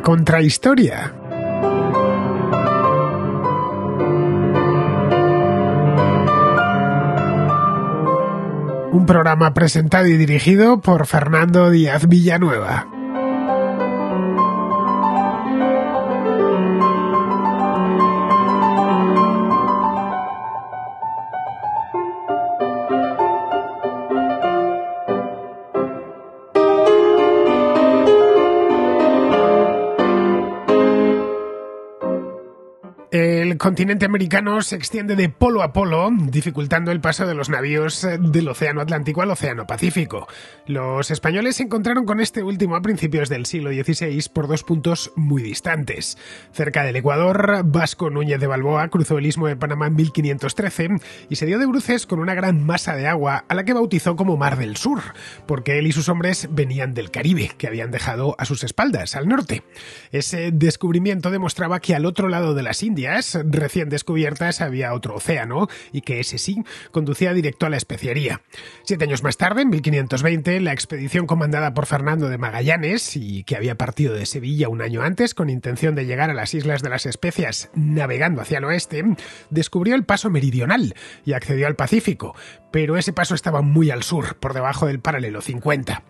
contrahistoria. Un programa presentado y dirigido por Fernando Díaz Villanueva. continente americano se extiende de polo a polo, dificultando el paso de los navíos eh, del Océano Atlántico al Océano Pacífico. Los españoles se encontraron con este último a principios del siglo XVI por dos puntos muy distantes. Cerca del Ecuador, Vasco Núñez de Balboa cruzó el istmo de Panamá en 1513 y se dio de bruces con una gran masa de agua a la que bautizó como Mar del Sur, porque él y sus hombres venían del Caribe, que habían dejado a sus espaldas, al norte. Ese descubrimiento demostraba que al otro lado de las Indias, recién descubiertas había otro océano y que ese sí conducía directo a la especiería. Siete años más tarde, en 1520, la expedición comandada por Fernando de Magallanes y que había partido de Sevilla un año antes con intención de llegar a las Islas de las Especias navegando hacia el oeste, descubrió el paso meridional y accedió al Pacífico, pero ese paso estaba muy al sur, por debajo del paralelo 50.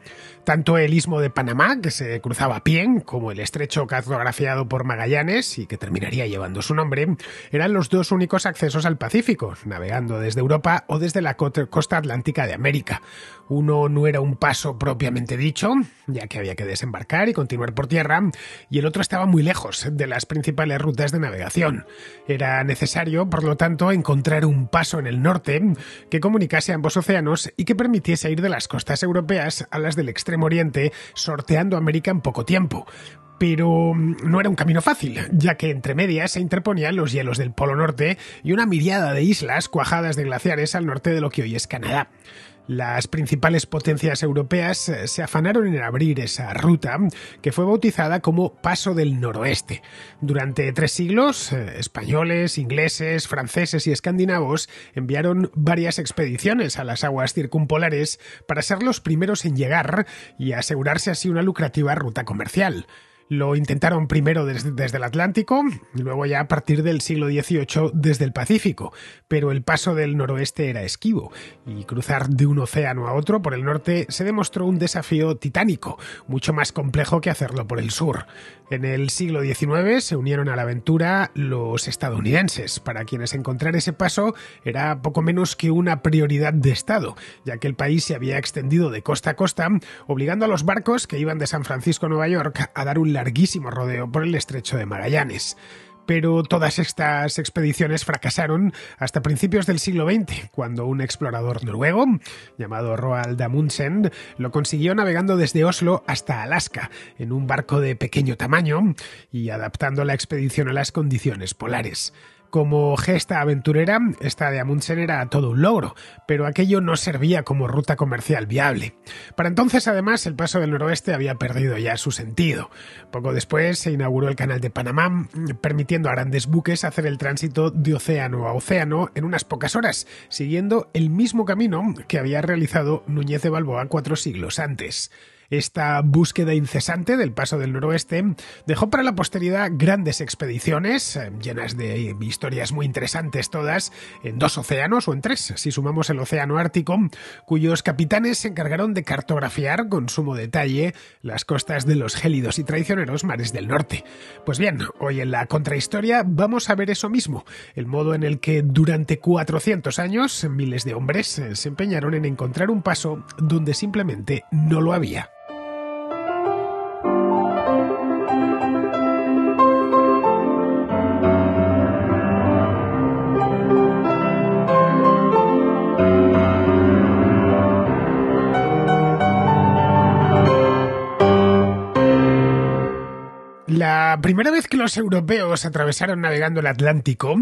Tanto el istmo de Panamá, que se cruzaba a pie, como el estrecho cartografiado por Magallanes y que terminaría llevando su nombre, eran los dos únicos accesos al Pacífico, navegando desde Europa o desde la costa atlántica de América. Uno no era un paso propiamente dicho, ya que había que desembarcar y continuar por tierra, y el otro estaba muy lejos de las principales rutas de navegación. Era necesario, por lo tanto, encontrar un paso en el norte que comunicase ambos océanos y que permitiese ir de las costas europeas a las del Extremo Oriente, sorteando América en poco tiempo pero mm, no era un camino fácil, ya que entre medias se interponían los hielos del Polo Norte y una miriada de islas cuajadas de glaciares al norte de lo que hoy es Canadá. Las principales potencias europeas eh, se afanaron en abrir esa ruta, que fue bautizada como Paso del Noroeste. Durante tres siglos, eh, españoles, ingleses, franceses y escandinavos enviaron varias expediciones a las aguas circumpolares para ser los primeros en llegar y asegurarse así una lucrativa ruta comercial. Lo intentaron primero desde, el Atlántico, luego ya a partir del siglo XVIII desde el Pacífico, pero el paso del noroeste era esquivo, y cruzar de un océano a otro por el norte se demostró un desafío titánico, mucho más complejo que hacerlo por el sur. En el siglo XIX se unieron a la aventura los estadounidenses, para quienes encontrar ese paso era poco menos que una prioridad de Estado, ya que el país se había extendido de costa a costa, obligando a los barcos que iban de San Francisco a Nueva York a dar un larguísimo rodeo por el estrecho de Magallanes. Pero todas estas expediciones fracasaron hasta principios del siglo XX, cuando un explorador noruego, llamado Roald Amundsen, lo consiguió navegando desde Oslo hasta Alaska, en un barco de pequeño tamaño, y adaptando la expedición a las condiciones polares. Como gesta aventurera, esta de Amundsen era todo un logro, pero aquello no servía como ruta comercial viable. Para entonces, además, el paso del noroeste había perdido ya su sentido. Poco después se inauguró el Canal de Panamá, permitiendo a grandes buques hacer el tránsito de océano a océano en unas pocas horas, siguiendo el mismo camino que había realizado Núñez de Balboa cuatro siglos antes. Esta búsqueda incesante del paso del noroeste dejó para la posteridad grandes expediciones, eh, llenas de historias muy interesantes todas, en dos océanos o en tres, si sumamos el océano Ártico, cuyos capitanes se encargaron de cartografiar con sumo detalle las costas de los gélidos y traicioneros mares del norte. Pues bien, hoy en la contrahistoria vamos a ver eso mismo, el modo en el que durante 400 años miles de hombres eh, se empeñaron en encontrar un paso donde simplemente no lo había. La primera vez que los europeos atravesaron navegando el Atlántico,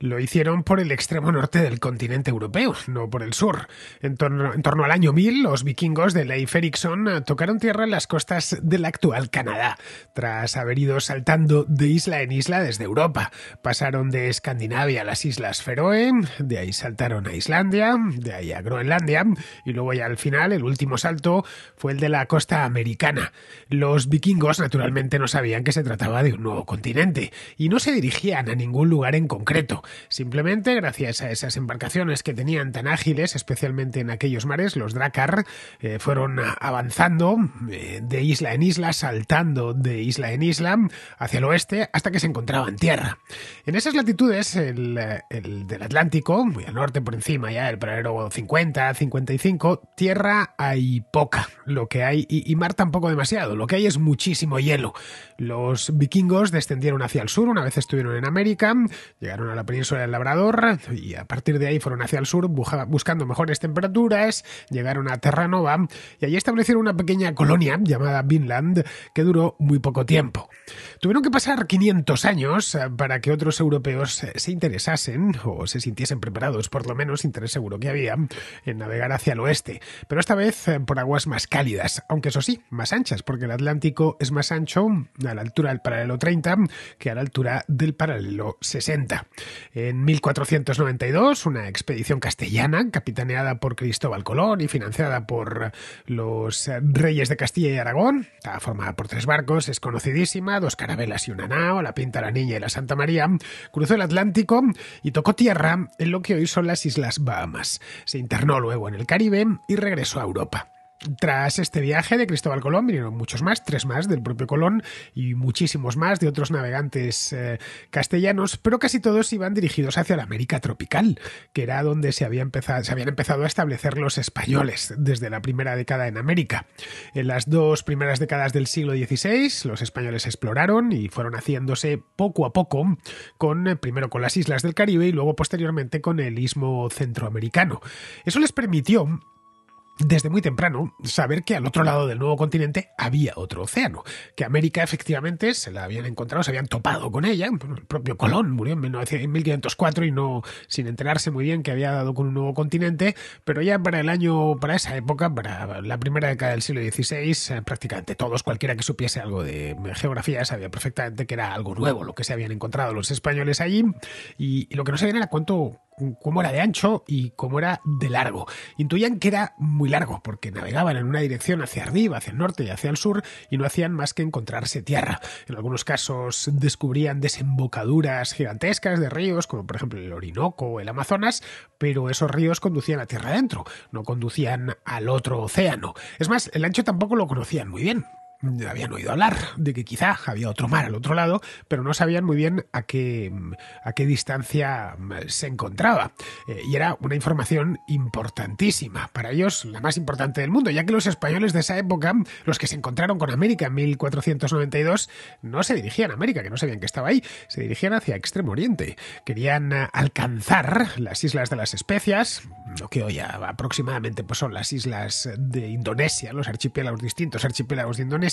lo hicieron por el extremo norte del continente europeo, no por el sur. En torno, al año 1000, los vikingos de Leif Erikson eh, tocaron tierra en las costas del actual Canadá, tras haber ido saltando de isla en isla desde Europa. Pasaron de Escandinavia a las Islas Feroe, de ahí saltaron a Islandia, de ahí a Groenlandia, y luego ya al final el último salto fue el de la costa americana. Los vikingos naturalmente no sabían que se trataba trataba de un nuevo continente y no se dirigían a ningún lugar en concreto. Simplemente, gracias a esas embarcaciones que tenían tan ágiles, especialmente en aquellos mares, los Drakkar eh, fueron avanzando eh, de isla en isla, saltando de isla en isla hacia el oeste hasta que se encontraban tierra. En esas latitudes, el, del Atlántico, muy al norte por encima ya, el paralelo 50, 55, tierra hay poca, lo que hay, y mar tampoco demasiado, lo que hay es muchísimo hielo. Los vikingos descendieron hacia el sur, una vez estuvieron en América, llegaron a la península del Labrador y a partir de ahí fueron hacia el sur buscando mejores temperaturas, llegaron a Terranova y allí establecieron una pequeña colonia llamada Vinland que duró muy poco tiempo. Tuvieron que pasar 500 años eh, para que otros europeos eh, se interesasen o se sintiesen preparados, por lo menos interés seguro que había, en navegar hacia el oeste, pero esta vez eh, por aguas más cálidas, aunque eso sí, más anchas, porque el Atlántico es más ancho a la altura paralelo 30, que a la altura del paralelo 60. En 1492, una expedición castellana, capitaneada por Cristóbal Colón y financiada por los eh, reyes de Castilla y Aragón, estaba formada por tres barcos, es conocidísima, dos carabelas y una nao, la Pinta, la Niña y la Santa María, cruzó el Atlántico y tocó tierra en lo que hoy son las Islas Bahamas. Se internó luego en el Caribe y regresó a Europa. Tras este viaje de Cristóbal Colón vinieron muchos más, tres más del propio Colón y muchísimos más de otros navegantes eh, castellanos, pero casi todos iban dirigidos hacia la América tropical, que era donde se, habían empezado a establecer los españoles desde la primera década en América. En las dos primeras décadas del siglo XVI, los españoles exploraron y fueron haciéndose poco a poco, con, eh, primero con las islas del Caribe y luego posteriormente con el istmo centroamericano. Eso les permitió desde muy temprano saber que al otro lado del nuevo continente había otro océano, que América efectivamente se la habían encontrado, se habían topado con ella, el propio Colón murió en 1504 y no sin enterarse muy bien que había dado con un nuevo continente, pero ya para el año, para esa época, para la primera década del siglo XVI, eh, prácticamente todos, cualquiera que supiese algo de geografía, sabía perfectamente que era algo nuevo lo que se habían encontrado los españoles allí y, y lo que no sabían era cuánto cómo era de ancho y cómo era de largo. Intuían que era muy largo porque navegaban en una dirección hacia arriba, hacia el norte y hacia el sur y no hacían más que encontrarse tierra. En algunos casos descubrían desembocaduras gigantescas de ríos, como por ejemplo el Orinoco o el Amazonas, pero esos ríos conducían a tierra adentro, no conducían al otro océano. Es más, el ancho tampoco lo conocían muy bien habían oído hablar de que quizá había otro mar al otro lado, pero no sabían muy bien a qué, a qué distancia mm, se encontraba. Eh, y era una información importantísima, para ellos la más importante del mundo, ya que los españoles de esa época, los que se encontraron con América en 1492, no se dirigían a América, que no sabían que estaba ahí, se dirigían hacia Extremo Oriente. Querían eh, alcanzar las Islas de las Especias, lo que hoy aproximadamente pues son las islas de Indonesia, los archipiélagos distintos archipiélagos de Indonesia,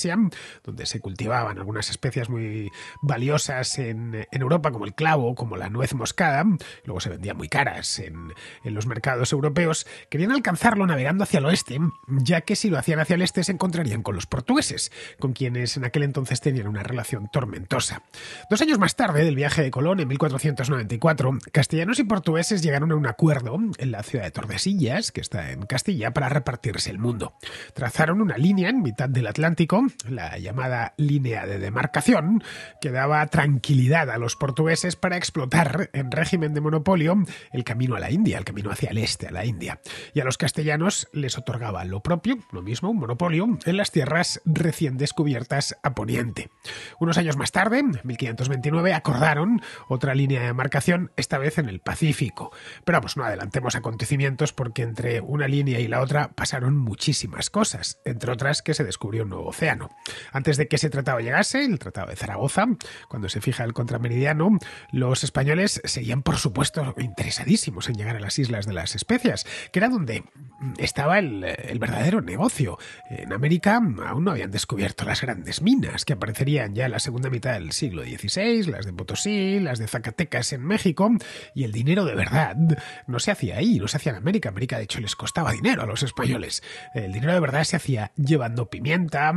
donde se cultivaban algunas especies muy valiosas en, Europa, como el clavo, como la nuez moscada, luego se vendían muy caras en los mercados europeos, querían alcanzarlo navegando hacia el oeste, ya que si lo hacían hacia el este se encontrarían con los portugueses, con quienes en aquel entonces tenían una relación tormentosa. Dos años más tarde del viaje de Colón, en 1494, castellanos y portugueses llegaron a un acuerdo en la ciudad de Tordesillas, que está en Castilla, para repartirse el mundo. Trazaron una línea en mitad del Atlántico la llamada línea de demarcación, que daba tranquilidad a los portugueses para explotar en régimen de monopolio el camino a la India, el camino hacia el este, a la India. Y a los castellanos les otorgaba lo propio, lo mismo, un monopolio, en las tierras recién descubiertas a Poniente. Unos años más tarde, en 1529, acordaron otra línea de demarcación, esta vez en el Pacífico. Pero vamos, no adelantemos acontecimientos porque entre una línea y la otra pasaron muchísimas cosas, entre otras que se descubrió un nuevo océano antes de que ese tratado llegase, el Tratado de Zaragoza, cuando se fija el contrameridiano, los españoles seguían, por supuesto, interesadísimos en llegar a las Islas de las Especias, que era donde estaba el, verdadero negocio. En América aún no habían descubierto las grandes minas que aparecerían ya en la segunda mitad del siglo XVI, las de Potosí, las de Zacatecas en México, y el dinero de verdad no se hacía ahí, no se hacía en América. América, de hecho, les costaba dinero a los españoles. El dinero de verdad se hacía llevando pimienta,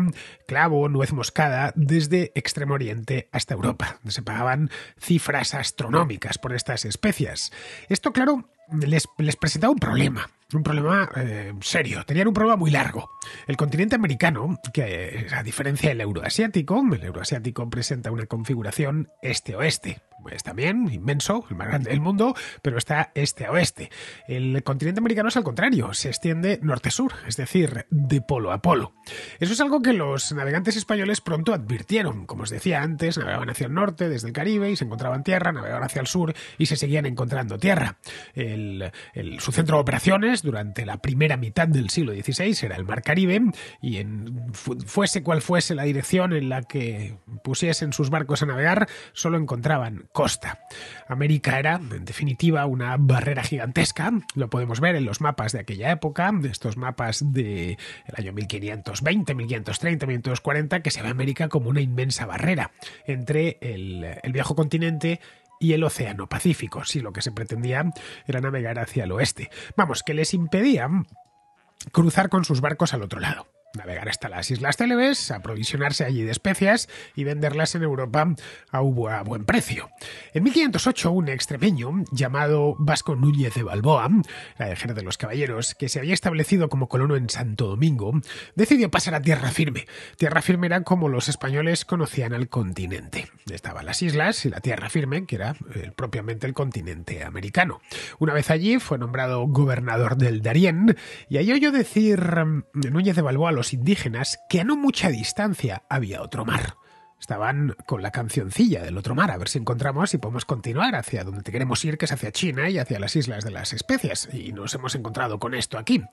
clavo, nuez moscada, desde Extremo Oriente hasta Europa. Se pagaban cifras astronómicas por estas especias. Esto, claro, les, les presentaba un problema un problema eh, serio, tenían un problema muy largo. El continente americano, que eh, a diferencia del euroasiático, el euroasiático presenta una configuración este-oeste, es también inmenso, el más grande del mundo, pero está este a oeste. El continente americano es al contrario, se extiende norte-sur, es decir, de polo a polo. Eso es algo que los navegantes españoles pronto advirtieron. Como os decía antes, navegaban hacia el norte desde el Caribe y se encontraban tierra, navegaban hacia el sur y se seguían encontrando tierra. su centro de operaciones durante la primera mitad del siglo XVI, era el Mar Caribe, y fuese cual fuese la dirección en la que pusiesen sus barcos a navegar, solo encontraban costa. América era, en definitiva, una barrera gigantesca, lo podemos ver en los mapas de aquella época, de estos mapas del año 1520, 1530, 1540, que se ve América como una inmensa barrera entre el, el viejo continente y el Océano Pacífico, si lo que se pretendía era navegar hacia el oeste. Vamos, que les impedían cruzar con sus barcos al otro lado navegar hasta las Islas Célebes, aprovisionarse allí de especias y venderlas en Europa a, buen precio. En 1508, un extremeño llamado Vasco Núñez de Balboa, la de los caballeros, que se había establecido como colono en Santo Domingo, decidió pasar a tierra firme. Tierra firme era como los españoles conocían al continente. Estaban las islas y la tierra firme, que era eh, propiamente el continente americano. Una vez allí fue nombrado gobernador del Darién y ahí oyó decir mm, Núñez de Balboa los indígenas que a no mucha distancia había otro mar. Estaban con la cancioncilla del otro mar, a ver si encontramos y podemos continuar hacia donde queremos ir, que es hacia China y hacia las Islas de las Especias. Y nos hemos encontrado con esto aquí.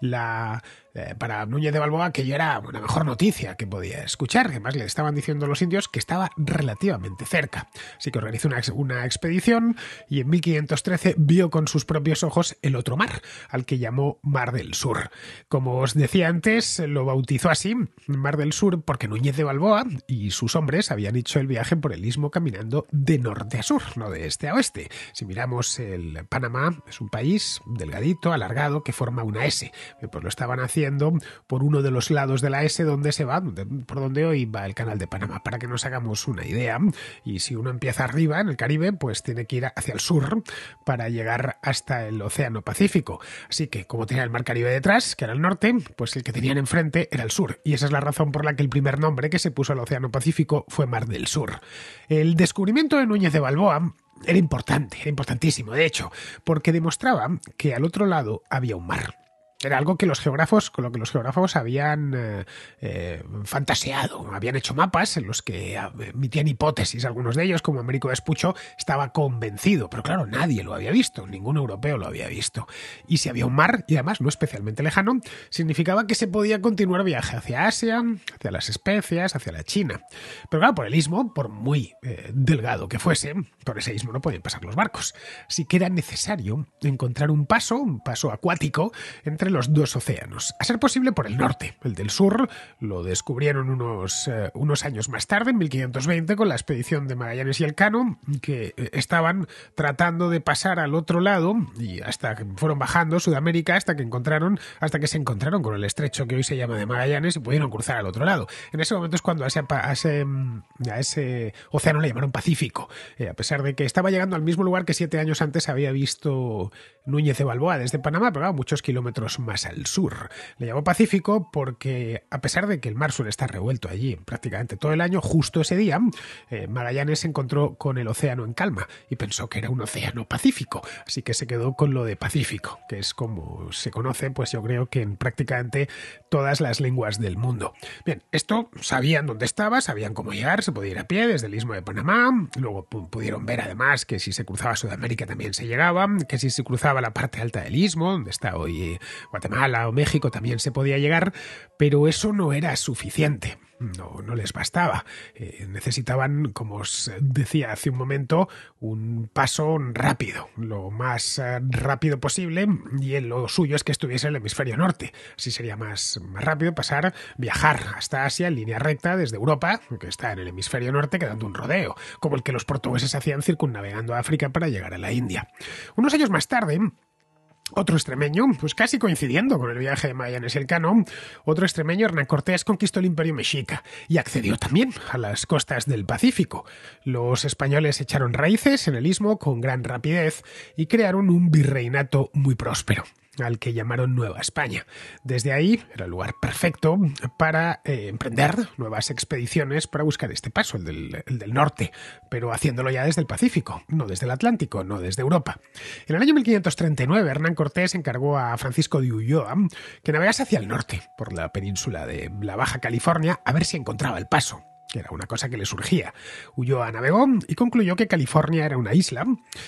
La eh, para Núñez de Balboa que yo era una mejor noticia que podía escuchar. Además, le estaban diciendo los indios que estaba relativamente cerca. Así que organizó una, una expedición y en 1513 vio con sus propios ojos el otro mar, al que llamó Mar del Sur. Como os decía antes, lo bautizó así, Mar del Sur, porque Núñez de Balboa y sus hombres habían hecho el viaje por el istmo caminando de norte a sur, no de este a oeste. Si miramos el Panamá, es un país delgadito, alargado, que forma una S. Pues lo estaban haciendo por uno de los lados de la S donde se va, por donde hoy va el canal de Panamá, para que nos hagamos una idea. Y si uno empieza arriba, en el Caribe, pues tiene que ir hacia el sur para llegar hasta el Océano Pacífico. Así que como tenía el Mar Caribe detrás, que era el norte, pues el que tenían enfrente era el sur. Y esa es la razón por la que el primer nombre que se puso al Océano Pacífico fue Mar del Sur. El descubrimiento de Núñez de Balboa era importante, era importantísimo, de hecho, porque demostraba que al otro lado había un mar. Era algo que los geógrafos, con lo que los geógrafos habían eh, eh, fantaseado, habían hecho mapas en los que eh, emitían hipótesis. Algunos de ellos, como Américo Vespucho, estaba convencido, pero claro, nadie lo había visto, ningún europeo lo había visto. Y si había un mar, y además no especialmente lejano, significaba que se podía continuar viaje hacia Asia, hacia las especias, hacia la China. Pero claro, por el istmo, por muy delgado que fuese, por ese istmo no podían pasar los barcos. Así que era necesario encontrar un paso, un paso acuático, entre los dos océanos, a ser posible por el norte. El del sur lo descubrieron unos, eh, unos años más tarde, en 1520, con la expedición de Magallanes y Elcano, que eh, estaban tratando de pasar al otro lado y hasta que fueron bajando Sudamérica hasta que encontraron, hasta que se encontraron con el estrecho que hoy se llama de Magallanes y pudieron cruzar al otro lado. En ese momento es cuando a ese, mm, a ese, océano le llamaron Pacífico, eh, a pesar de que estaba llegando al mismo lugar que siete años antes había visto Núñez de Balboa desde Panamá, pero a muchos kilómetros más al sur. Le llamó Pacífico porque, a pesar de que el mar suele estar revuelto allí prácticamente todo el año, justo ese día, eh, Magallanes se encontró con el océano en calma y pensó que era un océano pacífico, así que se quedó con lo de Pacífico, que es como se conoce, pues yo creo que en prácticamente todas las lenguas del mundo. Bien, esto sabían dónde estaba, sabían cómo llegar, se podía ir a pie desde el istmo de Panamá, luego pudieron ver además que si se cruzaba Sudamérica también se llegaba, que si se cruzaba la parte alta del istmo, donde está hoy eh, Guatemala o México también se podía llegar, pero eso no era suficiente. No, les bastaba. Eh, necesitaban, como os decía hace un momento, un paso rápido, lo más eh, rápido posible, y lo suyo es que estuviese en el hemisferio norte. Así sería más, más rápido pasar, viajar hasta Asia en línea recta desde Europa, que está en el hemisferio norte, quedando un rodeo, como el que los portugueses hacían circunnavegando África para llegar a la India. Unos años más tarde, otro extremeño, pues casi coincidiendo con el viaje de y el Cano, otro extremeño, Hernán Cortés, conquistó el imperio mexica y accedió también a las costas del Pacífico. Los españoles echaron raíces en el istmo con gran rapidez y crearon un virreinato muy próspero al que llamaron Nueva España. Desde ahí era el lugar perfecto para eh, emprender nuevas expediciones para buscar este paso, del, el del, norte, pero haciéndolo ya desde el Pacífico, no desde el Atlántico, no desde Europa. En el año 1539 Hernán Cortés encargó a Francisco de Ulloa que navegase hacia el norte, por la península de la Baja California, a ver si encontraba el paso que era una cosa que le surgía. Huyó a y concluyó que California era una isla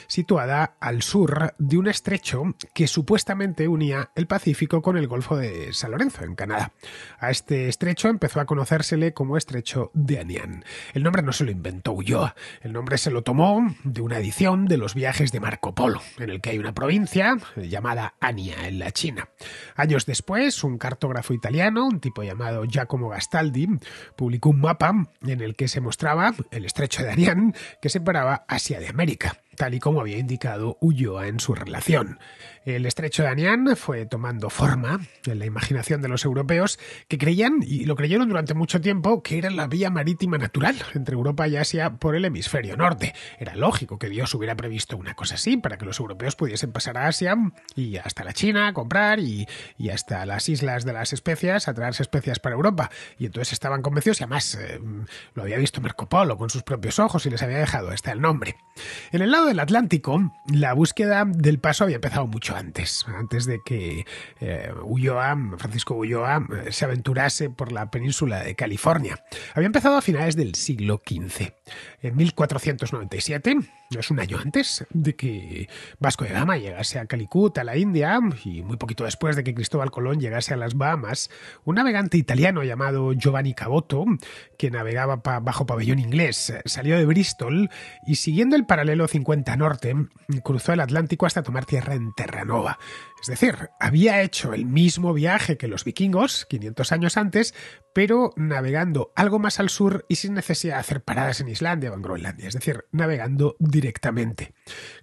situada al sur de un estrecho que supuestamente unía el Pacífico con el Golfo de San Lorenzo, en Canadá. A este estrecho empezó a conocérsele como Estrecho de Anian. El nombre no se lo inventó Ulloa, el nombre se lo tomó de una edición de los viajes de Marco Polo, en el que hay una provincia llamada Ania, en la China. Años después, un cartógrafo italiano, un tipo llamado Giacomo Gastaldi, publicó un mapa en el que se mostraba el estrecho de Arián que separaba Asia de América, tal y como había indicado Ulloa en su relación. El estrecho de Anian fue tomando forma en la imaginación de los europeos que creían, y lo creyeron durante mucho tiempo, que era la vía marítima natural entre Europa y Asia por el hemisferio norte. Era lógico que Dios hubiera previsto una cosa así para que los europeos pudiesen pasar a Asia y hasta la China a comprar y, hasta las islas de las especias a traerse especias para Europa. Y entonces estaban convencidos y además eh, lo había visto Marco Polo con sus propios ojos y les había dejado hasta el nombre. En el lado del Atlántico, la búsqueda del paso había empezado mucho antes, antes de que eh, Francisco Ulloa, eh, se aventurase por la península de California. Había empezado a finales del siglo XV. En 1497, es un año antes de que Vasco de Gama llegase a Calicut, a la India, y muy poquito después de que Cristóbal Colón llegase a las Bahamas, un navegante italiano llamado Giovanni Caboto, que navegaba bajo pabellón inglés, salió de Bristol y siguiendo el paralelo 50 norte, cruzó el Atlántico hasta tomar tierra en Terranova. Es decir, había hecho el mismo viaje que los vikingos 500 años antes, pero navegando algo más al sur y sin necesidad de hacer paradas en Islandia o en Groenlandia, es decir, navegando directamente.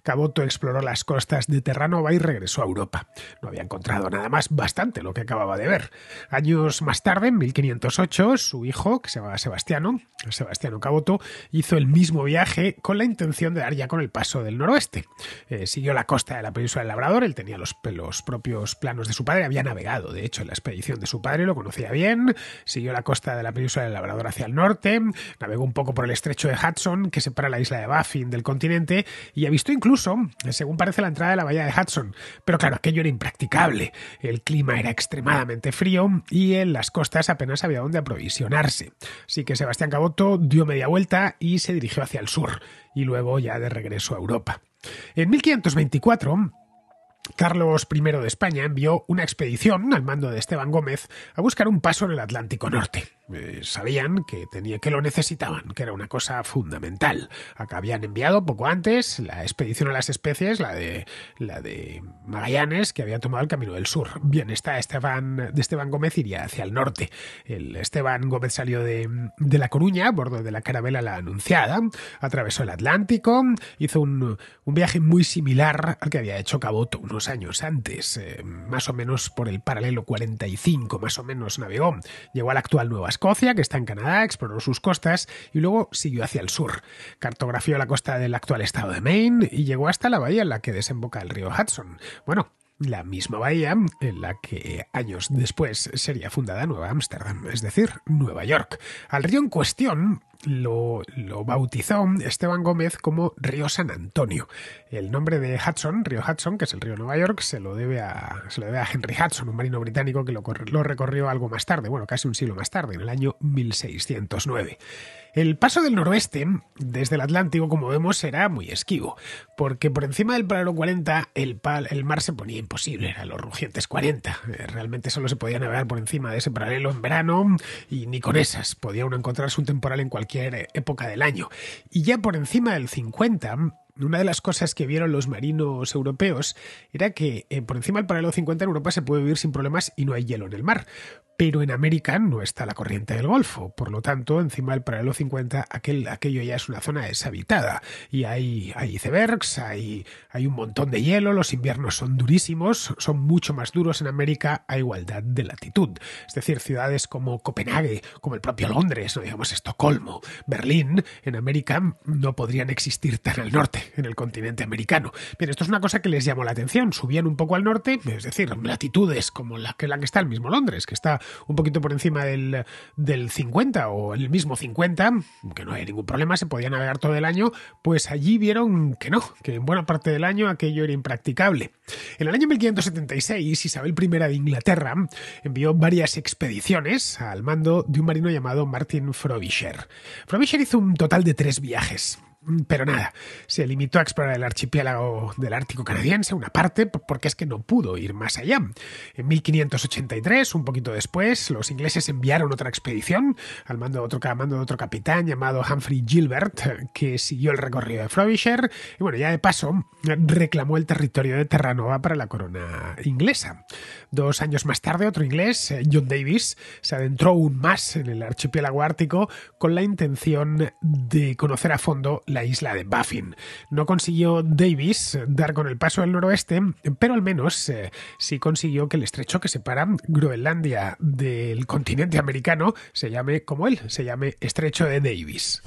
Caboto exploró las costas de Terranova y regresó a Europa. No había encontrado nada más, bastante lo que acababa de ver. Años más tarde, en 1508, su hijo, que se llamaba Sebastiano, Sebastiano Caboto, hizo el mismo viaje con la intención de dar ya con el paso del noroeste. Eh, siguió la costa de la península del Labrador, él tenía los pelos los propios planos de su padre. Había navegado, de hecho, en la expedición de su padre, lo conocía bien, siguió la costa de la península del Labrador hacia el norte, navegó un poco por el estrecho de Hudson, que separa la isla de Baffin del continente, y avistó incluso, según parece, la entrada de la bahía de Hudson. Pero claro, aquello era impracticable. El clima era extremadamente frío y en las costas apenas había donde aprovisionarse. Así que Sebastián Caboto dio media vuelta y se dirigió hacia el sur, y luego ya de regreso a Europa. En 1524, Carlos I de España envió una expedición al mando de Esteban Gómez a buscar un paso en el Atlántico Norte. Eh, sabían que, tenía, que lo necesitaban, que era una cosa fundamental. Acá habían enviado poco antes la expedición a las especies, la de, la de Magallanes, que había tomado el camino del sur. Bien, está Esteban, de Esteban Gómez iría hacia el norte. El Esteban Gómez salió de, de La Coruña, a bordo de la carabela La Anunciada, atravesó el Atlántico, hizo un, un viaje muy similar al que había hecho Caboto unos años antes, eh, más o menos por el paralelo 45, más o menos navegó, llegó a la actual Nueva Escocia, que está en Canadá, exploró sus costas y luego siguió hacia el sur. Cartografió la costa del actual estado de Maine y llegó hasta la bahía en la que desemboca el río Hudson. Bueno, la misma bahía en la que años después sería fundada Nueva Ámsterdam, es decir, Nueva York. Al río en cuestión lo, bautizó Esteban Gómez como Río San Antonio. El nombre de Hudson, Río Hudson, que es el río Nueva York, se lo debe a, se debe a Henry Hudson, un marino británico que lo, lo recorrió algo más tarde, bueno, casi un siglo más tarde, en el año 1609. El paso del noroeste desde el Atlántico, como vemos, era muy esquivo, porque por encima del paralelo 40 el, mar se ponía imposible, eran los rugientes 40. Eh, realmente solo se podía navegar por encima de ese paralelo en verano y ni con esas podía uno encontrarse un temporal en cualquier eh, época del año. Y ya por encima del 50 una de las cosas que vieron los marinos europeos era que eh, por encima del paralelo 50 en Europa se puede vivir sin problemas y no hay hielo en el mar pero en América no está la corriente del Golfo, por lo tanto, encima del paralelo 50 aquel, aquello ya es una zona deshabitada y hay, hay icebergs, hay, hay un montón de hielo, los inviernos son durísimos, son mucho más duros en América a igualdad de latitud, es decir, ciudades como Copenhague, como el propio Londres, o digamos Estocolmo, Berlín, en América no podrían existir tan al norte, en el continente americano. Bien, esto es una cosa que les llamó la atención, subían un poco al norte, es decir, latitudes como la que, la que está el mismo Londres, que está un poquito por encima del, del 50 o el mismo 50, que no hay ningún problema, se podía navegar todo el año, pues allí vieron que no, que en buena parte del año aquello era impracticable. En el año 1576, Isabel I de Inglaterra envió varias expediciones al mando de un marino llamado Martin Frobisher. Frobisher hizo un total de tres viajes. Pero nada, se limitó a explorar el archipiélago del Ártico canadiense, una parte, porque es que no pudo ir más allá. En 1583, un poquito después, los ingleses enviaron otra expedición al mando de otro, mando de otro capitán llamado Humphrey Gilbert, que siguió el recorrido de Frobisher y bueno, ya de paso reclamó el territorio de Terranova para la corona inglesa. Dos años más tarde, otro inglés, eh, John Davis, se adentró aún más en el archipiélago ártico con la intención de conocer a fondo la isla de Baffin. No consiguió Davis dar con el paso al noroeste, pero al menos eh, sí consiguió que el estrecho que separa Groenlandia del continente americano se llame como él, se llame Estrecho de Davis.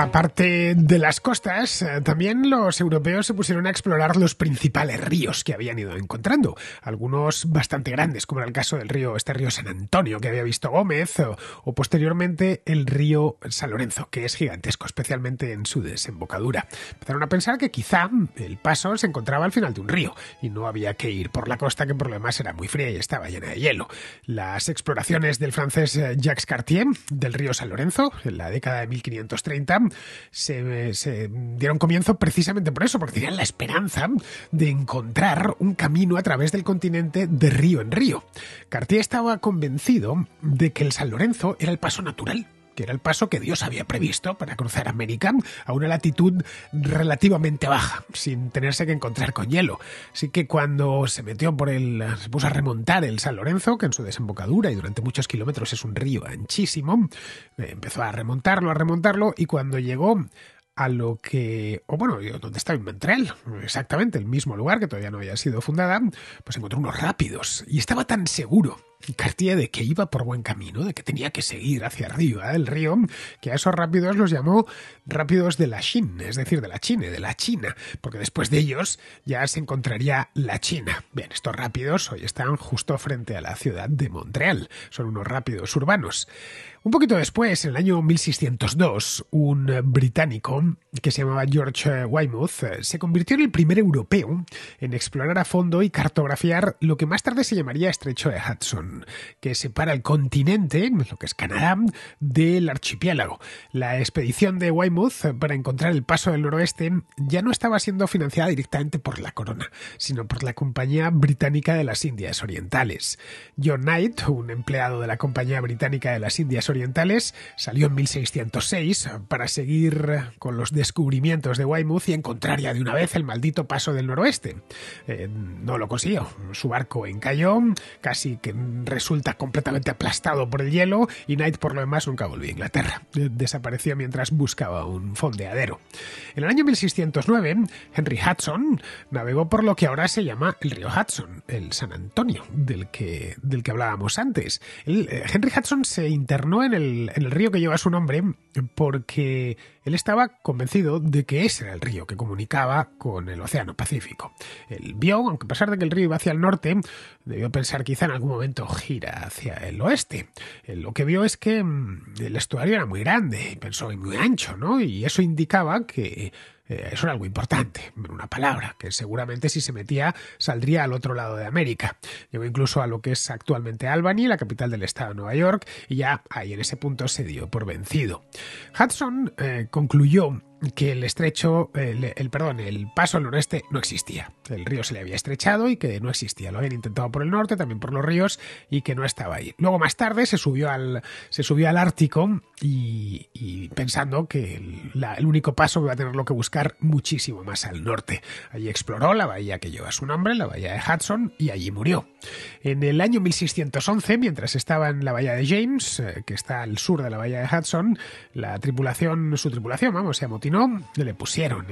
Aparte de las costas, eh, también los europeos se pusieron a explorar los principales ríos que habían ido encontrando, algunos bastante grandes, como era el caso del río, este río San Antonio que había visto Gómez, o, posteriormente el río San Lorenzo, que es gigantesco, especialmente en su desembocadura. Empezaron a pensar que quizá el paso se encontraba al final de un río, y no había que ir por la costa, que por lo demás era muy fría y estaba llena de hielo. Las exploraciones del francés eh, Jacques Cartier del río San Lorenzo, en la década de 1530, se, dieron comienzo precisamente por eso, porque tenían la esperanza de encontrar un camino a través del continente de río en río. Cartier estaba convencido de que el San Lorenzo era el paso natural que era el paso que Dios había previsto para cruzar América a una latitud relativamente baja, sin tenerse que encontrar con hielo. Así que cuando se metió por el. se puso a remontar el San Lorenzo, que en su desembocadura y durante muchos kilómetros es un río anchísimo, eh, empezó a remontarlo, a remontarlo, y cuando llegó a lo que, o bueno, donde estaba Mentrel, exactamente el mismo lugar que todavía no había sido fundada, pues encontró unos rápidos y estaba tan seguro Cartilla de que iba por buen camino, de que tenía que seguir hacia arriba el río, que a esos rápidos los llamó rápidos de la Xin, es decir, de la China, de la China, porque después de ellos ya se encontraría la China. Bien, estos rápidos hoy están justo frente a la ciudad de Montreal, son unos rápidos urbanos. Un poquito después, en el año 1602, un británico que se llamaba George Weymouth eh, se convirtió en el primer europeo en explorar a fondo y cartografiar lo que más tarde se llamaría Estrecho de Hudson que separa el continente, lo que es Canadá, del archipiélago. La expedición de Weymouth para encontrar el paso del noroeste ya no estaba siendo financiada directamente por la corona, sino por la Compañía Británica de las Indias Orientales. John Knight, un empleado de la Compañía Británica de las Indias Orientales, salió en 1606 para seguir con los descubrimientos de Weymouth y encontrar ya de una vez el maldito paso del noroeste. Eh, no lo consiguió. Su barco encalló, casi que resulta completamente aplastado por el hielo y Knight por lo demás nunca volvió a Inglaterra. Desapareció mientras buscaba un fondeadero. En el año 1609, Henry Hudson navegó por lo que ahora se llama el río Hudson, el San Antonio, del que, del que hablábamos antes. Eh, Henry Hudson se internó en el río que lleva su nombre porque él estaba convencido de que ese era el río que comunicaba con el Océano Pacífico. Él vio, aunque a pesar de que el río iba hacia el norte, debió pensar quizá en algún momento gira hacia el oeste. lo que vio es que mm, el estuario era muy grande, pensó, y muy ancho, ¿no? Y eso indicaba que eh, eso era algo importante, una palabra que seguramente si se metía saldría al otro lado de América. Llegó incluso a lo que es actualmente Albany, la capital del estado de Nueva York, y ya ahí en ese punto se dio por vencido. Hudson eh, concluyó que el estrecho, el, perdón, el paso al noreste no existía. El río se le había estrechado y que no existía. Lo habían intentado por el norte, también por los ríos y que no estaba ahí. Luego más tarde se subió al, se subió al Ártico y, pensando que el, único paso iba a tenerlo que buscar muchísimo más al norte. Allí exploró la bahía que lleva su nombre, la bahía de Hudson, y allí murió. En el año 1611, mientras estaba en la bahía de James, eh, que está al sur de la bahía de Hudson, la tripulación, su tripulación, vamos, se no, le pusieron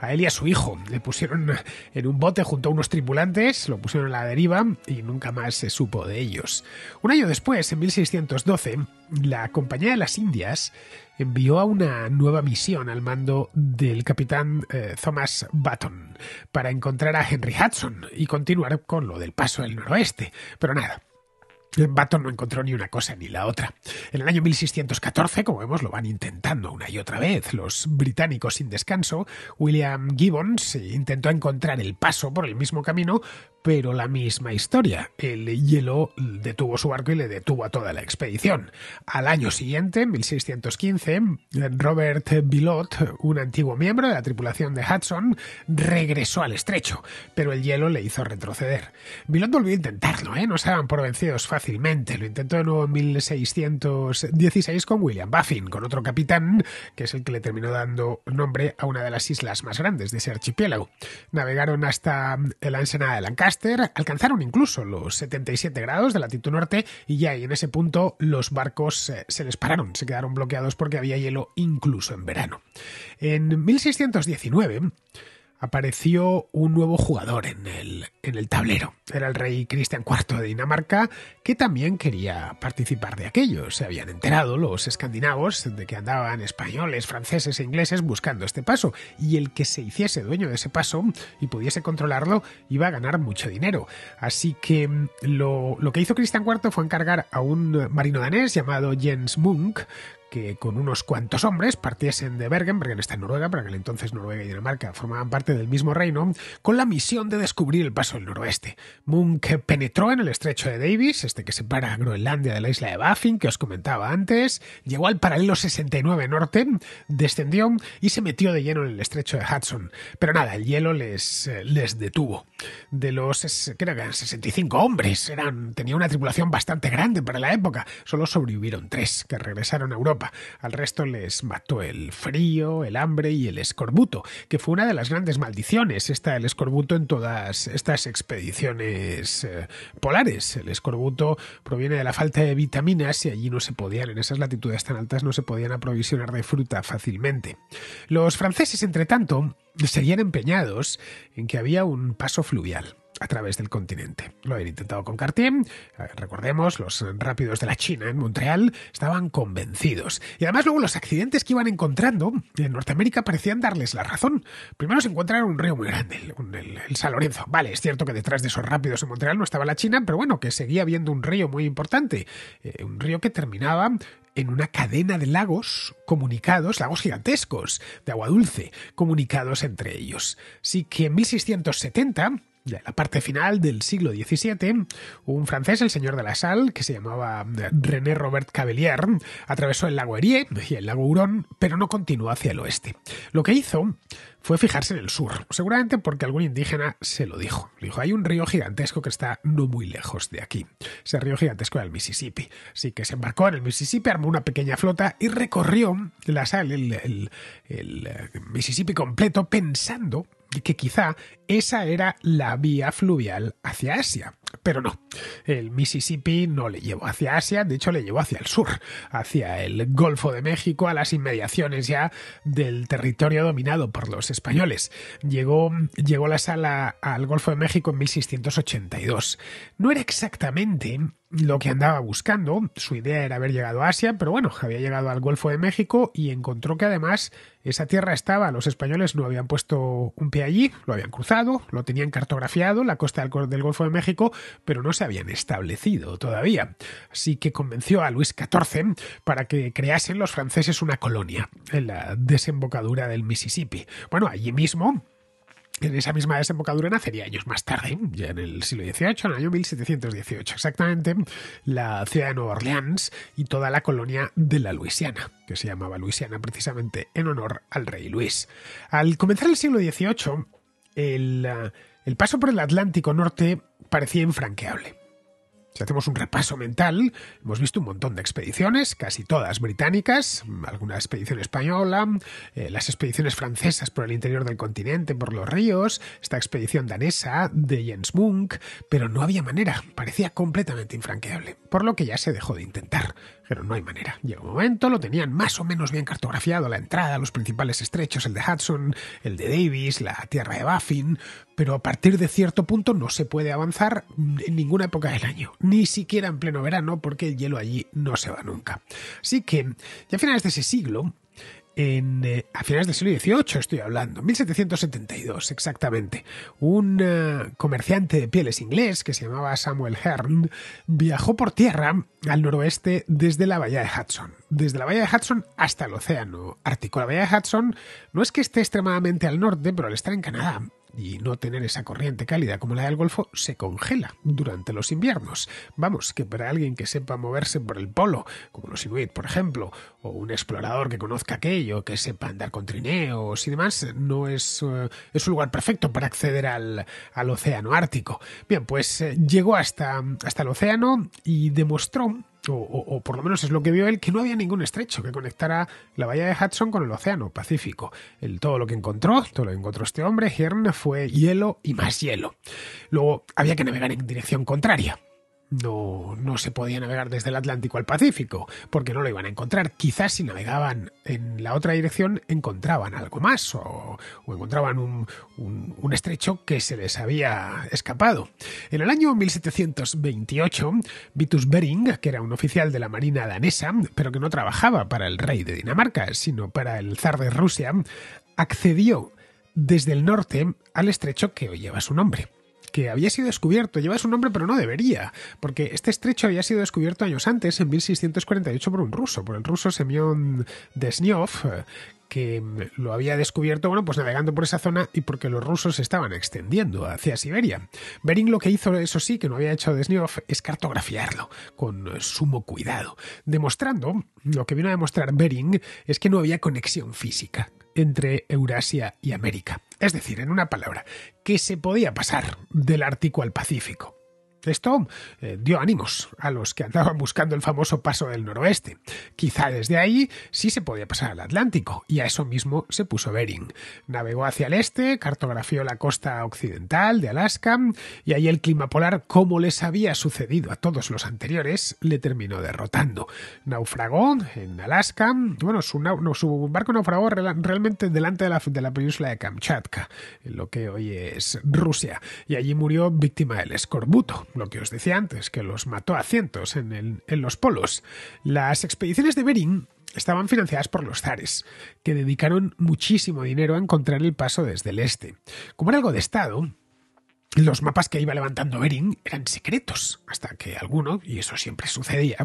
a él y a su hijo, le pusieron en un bote junto a unos tripulantes, lo pusieron a la deriva y nunca más se supo de ellos. Un año después, en 1612, la Compañía de las Indias envió a una nueva misión al mando del capitán eh, Thomas Button para encontrar a Henry Hudson y continuar con lo del paso del noroeste. Pero nada, Button no encontró ni una cosa ni la otra. En el año 1614, como vemos, lo van intentando una y otra vez. Los británicos sin descanso, William Gibbons eh, intentó encontrar el paso por el mismo camino, pero la misma historia. El hielo detuvo su barco y le detuvo a toda la expedición. Al año siguiente, en 1615, Robert Billot, un antiguo miembro de la tripulación de Hudson, regresó al estrecho, pero el hielo le hizo retroceder. Billot volvió a intentarlo, ¿eh? no se por vencidos fácilmente, lo intentó de nuevo en 1616 con William Baffin, con otro capitán, que es el que le terminó dando nombre a una de las islas más grandes de ese archipiélago. Navegaron hasta eh, la ensenada de Lancaster, alcanzaron incluso los 77 grados de latitud norte y ya en ese punto los barcos eh, se les pararon, se quedaron bloqueados porque había hielo incluso en verano. En 1619 apareció un nuevo jugador en el, en el tablero. Era el rey Cristian IV de Dinamarca, que también quería participar de aquello. Se habían enterado los escandinavos de que andaban españoles, franceses e ingleses buscando este paso, y el que se hiciese dueño de ese paso y pudiese controlarlo iba a ganar mucho dinero. Así que mm, lo, lo que hizo Cristian IV fue encargar a un marino danés llamado Jens Munk que con unos cuantos hombres partiesen de Bergen, Bergen está en Noruega, para en el entonces Noruega y Dinamarca formaban parte del mismo reino, con la misión de descubrir el paso del noroeste. Munk penetró en el estrecho de Davis, este que separa Groenlandia de la isla de Baffin, que os comentaba antes, llegó al paralelo 69 norte, descendió y se metió de lleno en el estrecho de Hudson. Pero nada, el hielo les, eh, les detuvo. De los, creo que eran 65 hombres, eran, tenía una tripulación bastante grande para la época, solo sobrevivieron tres, que regresaron a Europa al resto les mató el frío, el hambre y el escorbuto, que fue una de las grandes maldiciones, está el escorbuto en todas estas expediciones eh, polares. El escorbuto proviene de la falta de vitaminas y allí no se podían, en esas latitudes tan altas, no se podían aprovisionar de fruta fácilmente. Los franceses, entre tanto, seguían empeñados en que había un paso fluvial a través del continente. Lo habían intentado con Cartier, eh, recordemos, los rápidos de la China en Montreal estaban convencidos. Y además luego los accidentes que iban encontrando en Norteamérica parecían darles la razón. Primero se encontraron un río muy grande, el, San Lorenzo. Vale, es cierto que detrás de esos rápidos en Montreal no estaba la China, pero bueno, que seguía habiendo un río muy importante, eh, un río que terminaba en una cadena de lagos comunicados, lagos gigantescos de agua dulce, comunicados entre ellos. Así que en 1670 la parte final del siglo XVII, un francés, el señor de la Salle, que se llamaba eh, René Robert Cavelier, atravesó el lago Erie y el lago Hurón, pero no continuó hacia el oeste. Lo que hizo fue fijarse en el sur, seguramente porque algún indígena se lo dijo. dijo, hay un río gigantesco que está no muy lejos de aquí. Ese río gigantesco era el Mississippi. Así que se embarcó en el Mississippi, armó una pequeña flota y recorrió la sal, el, el eh, Mississippi completo, pensando que quizá esa era la vía fluvial hacia Asia. Pero no, el Mississippi no le llevó hacia Asia, de hecho le llevó hacia el sur, hacia el Golfo de México, a las inmediaciones ya del territorio dominado por los españoles. Llegó, llegó la sala al Golfo de México en 1682. No era exactamente lo que andaba buscando. Su idea era haber llegado a Asia, pero bueno, había llegado al Golfo de México y encontró que además esa tierra estaba, los españoles no habían puesto un pie allí, lo habían cruzado, lo tenían cartografiado, la costa del Golfo de México, pero no se habían establecido todavía. Así que convenció a Luis XIV para que creasen los franceses una colonia en la desembocadura del Mississippi. Bueno, allí mismo en esa misma desembocadura nacería años más tarde, ya en el siglo XVIII, en el año 1718 exactamente, la ciudad de Nueva Orleans y toda la colonia de la Luisiana, que se llamaba Luisiana precisamente en honor al rey Luis. Al comenzar el siglo XVIII, el, eh, el paso por el Atlántico Norte parecía infranqueable. Si hacemos un repaso mental, hemos visto un montón de expediciones, casi todas británicas, alguna expedición española, eh, las expediciones francesas por el interior del continente, por los ríos, esta expedición danesa de Jens Munk, pero no había manera, parecía completamente infranqueable, por lo que ya se dejó de intentar. Pero no hay manera. Y un momento, lo tenían más o menos bien cartografiado, la entrada, los principales estrechos, el de Hudson, el de Davis, la tierra de Baffin, pero a partir de cierto punto no se puede avanzar en ninguna época del año, ni siquiera en pleno verano, porque el hielo allí no se va nunca. Así que, ya a finales de ese siglo, en, eh, a finales del siglo XVIII, estoy hablando, 1772 exactamente, un eh, comerciante de pieles inglés que se llamaba Samuel Hearn viajó por tierra al noroeste desde la bahía de Hudson, desde la bahía de Hudson hasta el océano Ártico. La bahía de Hudson no es que esté extremadamente al norte, pero al estar en Canadá y no tener esa corriente cálida como la del Golfo, se congela durante los inviernos. Vamos, que para alguien que sepa moverse por el polo, como los inuit, por ejemplo, o un explorador que conozca aquello, que sepa andar con trineos y demás, no es, eh, es un lugar perfecto para acceder al, océano Ártico. Bien, pues eh, llegó hasta, hasta el océano y demostró o, por lo menos es lo que vio él, que no había ningún estrecho que conectara la bahía de Hudson con el océano Pacífico. El, todo lo que encontró, todo lo que encontró este hombre, Hearn, fue hielo y más hielo. Luego había que navegar en dirección contraria no, no se podía navegar desde el Atlántico al Pacífico, porque no lo iban a encontrar. Quizás si navegaban en la otra dirección encontraban algo más o, encontraban un, estrecho que se les había escapado. En el año 1728, Vitus Bering, que era un oficial de la Marina danesa, pero que no trabajaba para el rey de Dinamarca, sino para el zar de Rusia, accedió desde el norte al estrecho que hoy lleva su nombre que había sido descubierto, lleva su nombre pero no debería, porque este estrecho había sido descubierto años antes, en 1648, por un ruso, por el ruso Semyon Desnyov, que lo había descubierto, bueno, pues navegando por esa zona y porque los rusos se estaban extendiendo hacia Siberia. Bering lo que hizo, eso sí, que no había hecho Desnyov, es cartografiarlo con sumo cuidado, demostrando, lo que vino a demostrar Bering es que no había conexión física entre Eurasia y América. Es decir, en una palabra, que se podía pasar del Ártico al Pacífico. Esto eh, dio ánimos a los que andaban buscando el famoso paso del noroeste. Quizá desde ahí sí se podía pasar al Atlántico, y a eso mismo se puso Bering. Navegó hacia el este, cartografió la costa occidental de Alaska, y ahí el clima polar, como les había sucedido a todos los anteriores, le terminó derrotando. Naufragó en Alaska, bueno, su, barco naufragó realmente delante de la, de la península de Kamchatka, en lo que hoy es Rusia, y allí murió víctima del escorbuto lo que os decía antes, que los mató a cientos en, los polos. Las expediciones de Bering estaban financiadas por los zares, que dedicaron muchísimo dinero a encontrar el paso desde el este. Como era algo de Estado, los mapas que iba levantando Bering eran secretos, hasta que alguno, y eso siempre sucedía,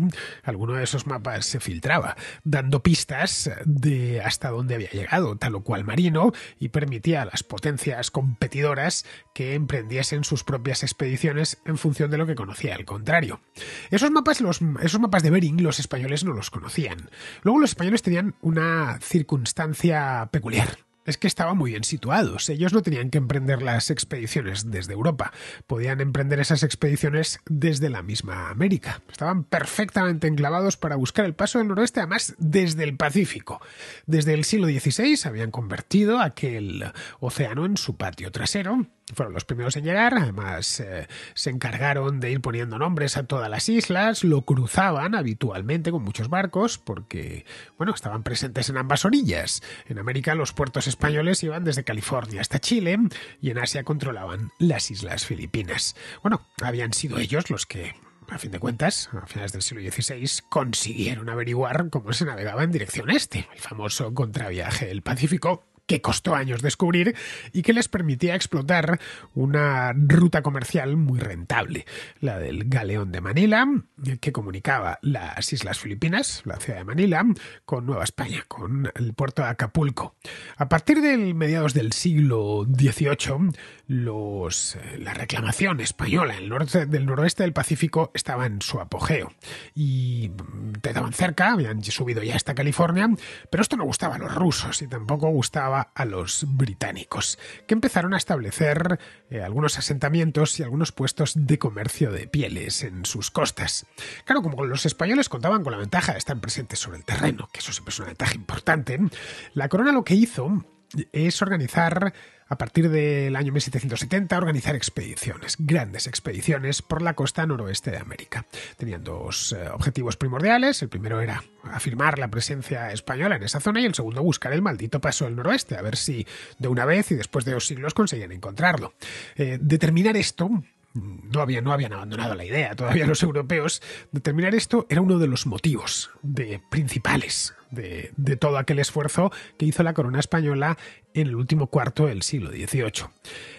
alguno de esos mapas se filtraba, dando pistas de hasta dónde había llegado tal o cual marino y permitía a las potencias competidoras que emprendiesen sus propias expediciones en función de lo que conocía al contrario. Esos mapas, esos mapas de Bering los españoles no los conocían. Luego los españoles tenían una circunstancia peculiar es que estaban muy bien situados. Ellos no tenían que emprender las expediciones desde Europa, podían emprender esas expediciones desde la misma América. Estaban perfectamente enclavados para buscar el paso del noroeste, además desde el Pacífico. Desde el siglo XVI habían convertido aquel océano en su patio trasero fueron los primeros en llegar, además eh, se encargaron de ir poniendo nombres a todas las islas, lo cruzaban habitualmente con muchos barcos porque, bueno, estaban presentes en ambas orillas. En América los puertos españoles iban desde California hasta Chile y en Asia controlaban las islas Filipinas. Bueno, habían sido ellos los que a fin de cuentas, a finales del siglo XVI, consiguieron averiguar cómo se navegaba en dirección este, el famoso contraviaje del Pacífico, que costó años descubrir y que les permitía explotar una ruta comercial muy rentable, la del galeón de Manila, que comunicaba las Islas Filipinas, la ciudad de Manila, con Nueva España, con el puerto de Acapulco. A partir de mediados del siglo XVIII, los, eh, la reclamación española el norte, del noroeste del Pacífico estaba en su apogeo y mm, te daban cerca, habían subido ya hasta California, pero esto no gustaba a los rusos y tampoco gustaba a los británicos, que empezaron a establecer eh, algunos asentamientos y algunos puestos de comercio de pieles en sus costas. Claro, como los españoles contaban con la ventaja de estar presentes sobre el terreno, que eso siempre es una ventaja importante, la corona lo que hizo es organizar, a partir del año 1770, organizar expediciones, grandes expediciones por la costa noroeste de América. Tenían dos eh, objetivos primordiales. El primero era afirmar la presencia española en esa zona y el segundo buscar el maldito paso del noroeste, a ver si de una vez y después de dos siglos conseguían encontrarlo. Eh, determinar esto no, no habían abandonado la idea, todavía los europeos, determinar esto era uno de los motivos de principales de, todo aquel esfuerzo que hizo la corona española en el último cuarto del siglo XVIII.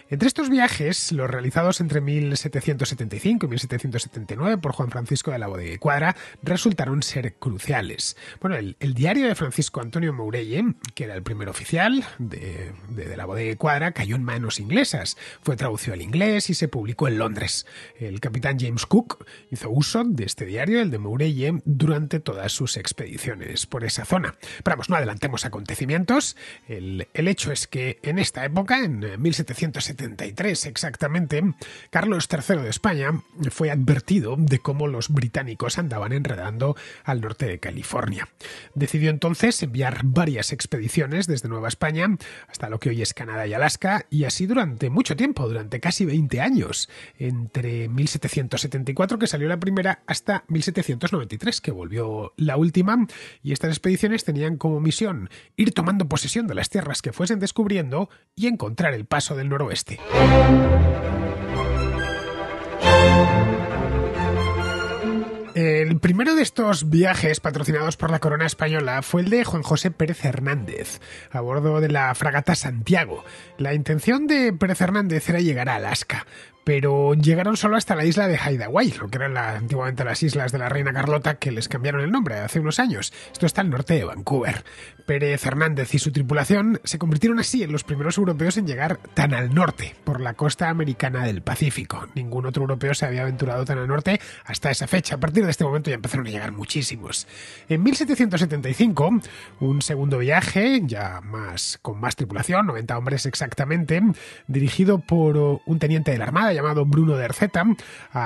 Entre estos viajes, los realizados entre 1775 y 1779 por Juan Francisco de la Bodega Cuadra, resultaron ser cruciales. Bueno, el, diario de Francisco Antonio Mourelle, que era el primer oficial de, la Bodega Cuadra, cayó en manos inglesas. Fue traducido al inglés y se publicó en Londres. El capitán James Cook hizo uso de este diario, el de Mourelle, durante todas sus expediciones por esa zona. Pero vamos, no adelantemos acontecimientos. El, el hecho es que en esta época, en 1773 eh, exactamente, Carlos III de España fue advertido de cómo los británicos andaban enredando al norte de California. Decidió entonces enviar varias expediciones desde Nueva España hasta lo que hoy es Canadá y Alaska, y así durante mucho tiempo, durante casi 20 años, entre 1774 que salió la primera hasta 1793 que volvió la última, y estas expediciones tenían como misión ir tomando posesión de las tierras que fuesen descubriendo y encontrar el paso del noroeste. El primero de estos viajes patrocinados por la corona española fue el de Juan José Pérez Hernández, a bordo de la fragata Santiago. La intención de Pérez Hernández era llegar a Alaska, pero llegaron solo hasta la isla de Haidawai, lo que eran antiguamente las islas de la Reina Carlota que les cambiaron el nombre hace unos años. Esto está al norte de Vancouver. Pérez Hernández y su tripulación se convirtieron así en los primeros europeos en llegar tan al norte, por la costa americana del Pacífico. Ningún otro europeo se había aventurado tan al norte hasta esa fecha. A partir de este momento ya empezaron a llegar muchísimos. En 1775, un segundo viaje, ya más con más tripulación, 90 hombres exactamente, dirigido por oh, un teniente de la Armada llamado Bruno de ah, Zeta,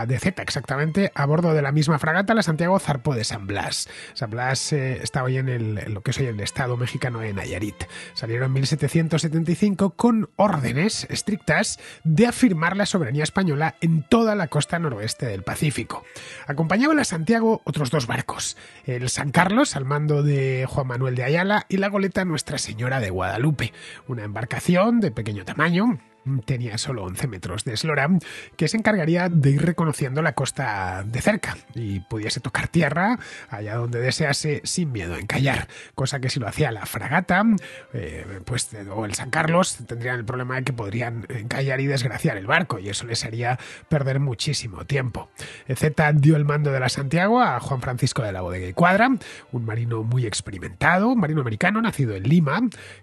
de exactamente, a bordo de la misma fragata, la Santiago zarpó de San Blas. San Blas estaba eh, está hoy en, lo que es hoy el estado mexicano de Nayarit. Salieron en 1775 con órdenes estrictas de afirmar la soberanía española en toda la costa noroeste del Pacífico. Acompañaban a Santiago otros dos barcos, el San Carlos al mando de Juan Manuel de Ayala y la goleta Nuestra Señora de Guadalupe, una embarcación de pequeño tamaño tenía solo 11 metros de eslora, que se encargaría de ir reconociendo la costa de cerca y pudiese tocar tierra allá donde desease sin miedo a encallar, cosa que si lo hacía la fragata eh, pues, o el San Carlos tendrían el problema de que podrían encallar y desgraciar el barco y eso les haría perder muchísimo tiempo. E Z dio el mando de la Santiago a Juan Francisco de la Bodega y Cuadra, un marino muy experimentado, un marino americano nacido en Lima,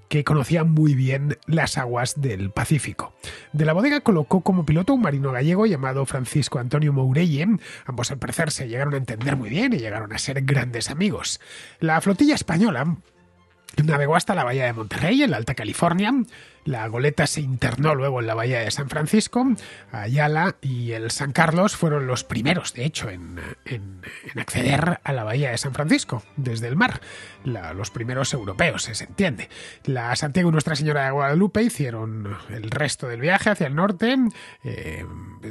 que conocía muy bien las aguas del Pacífico. De la bodega colocó como piloto un marino gallego llamado Francisco Antonio Mourelle. Ambos al parecer se llegaron a entender muy bien y llegaron a ser grandes amigos. La flotilla española navegó hasta la bahía de Monterrey, en la Alta California. La goleta se internó luego en la bahía de San Francisco. Ayala y el San Carlos fueron los primeros, de hecho, en, acceder a la bahía de San Francisco desde el mar. los primeros europeos, se entiende. La Santiago y Nuestra Señora de Guadalupe hicieron el resto del viaje hacia el norte. Eh,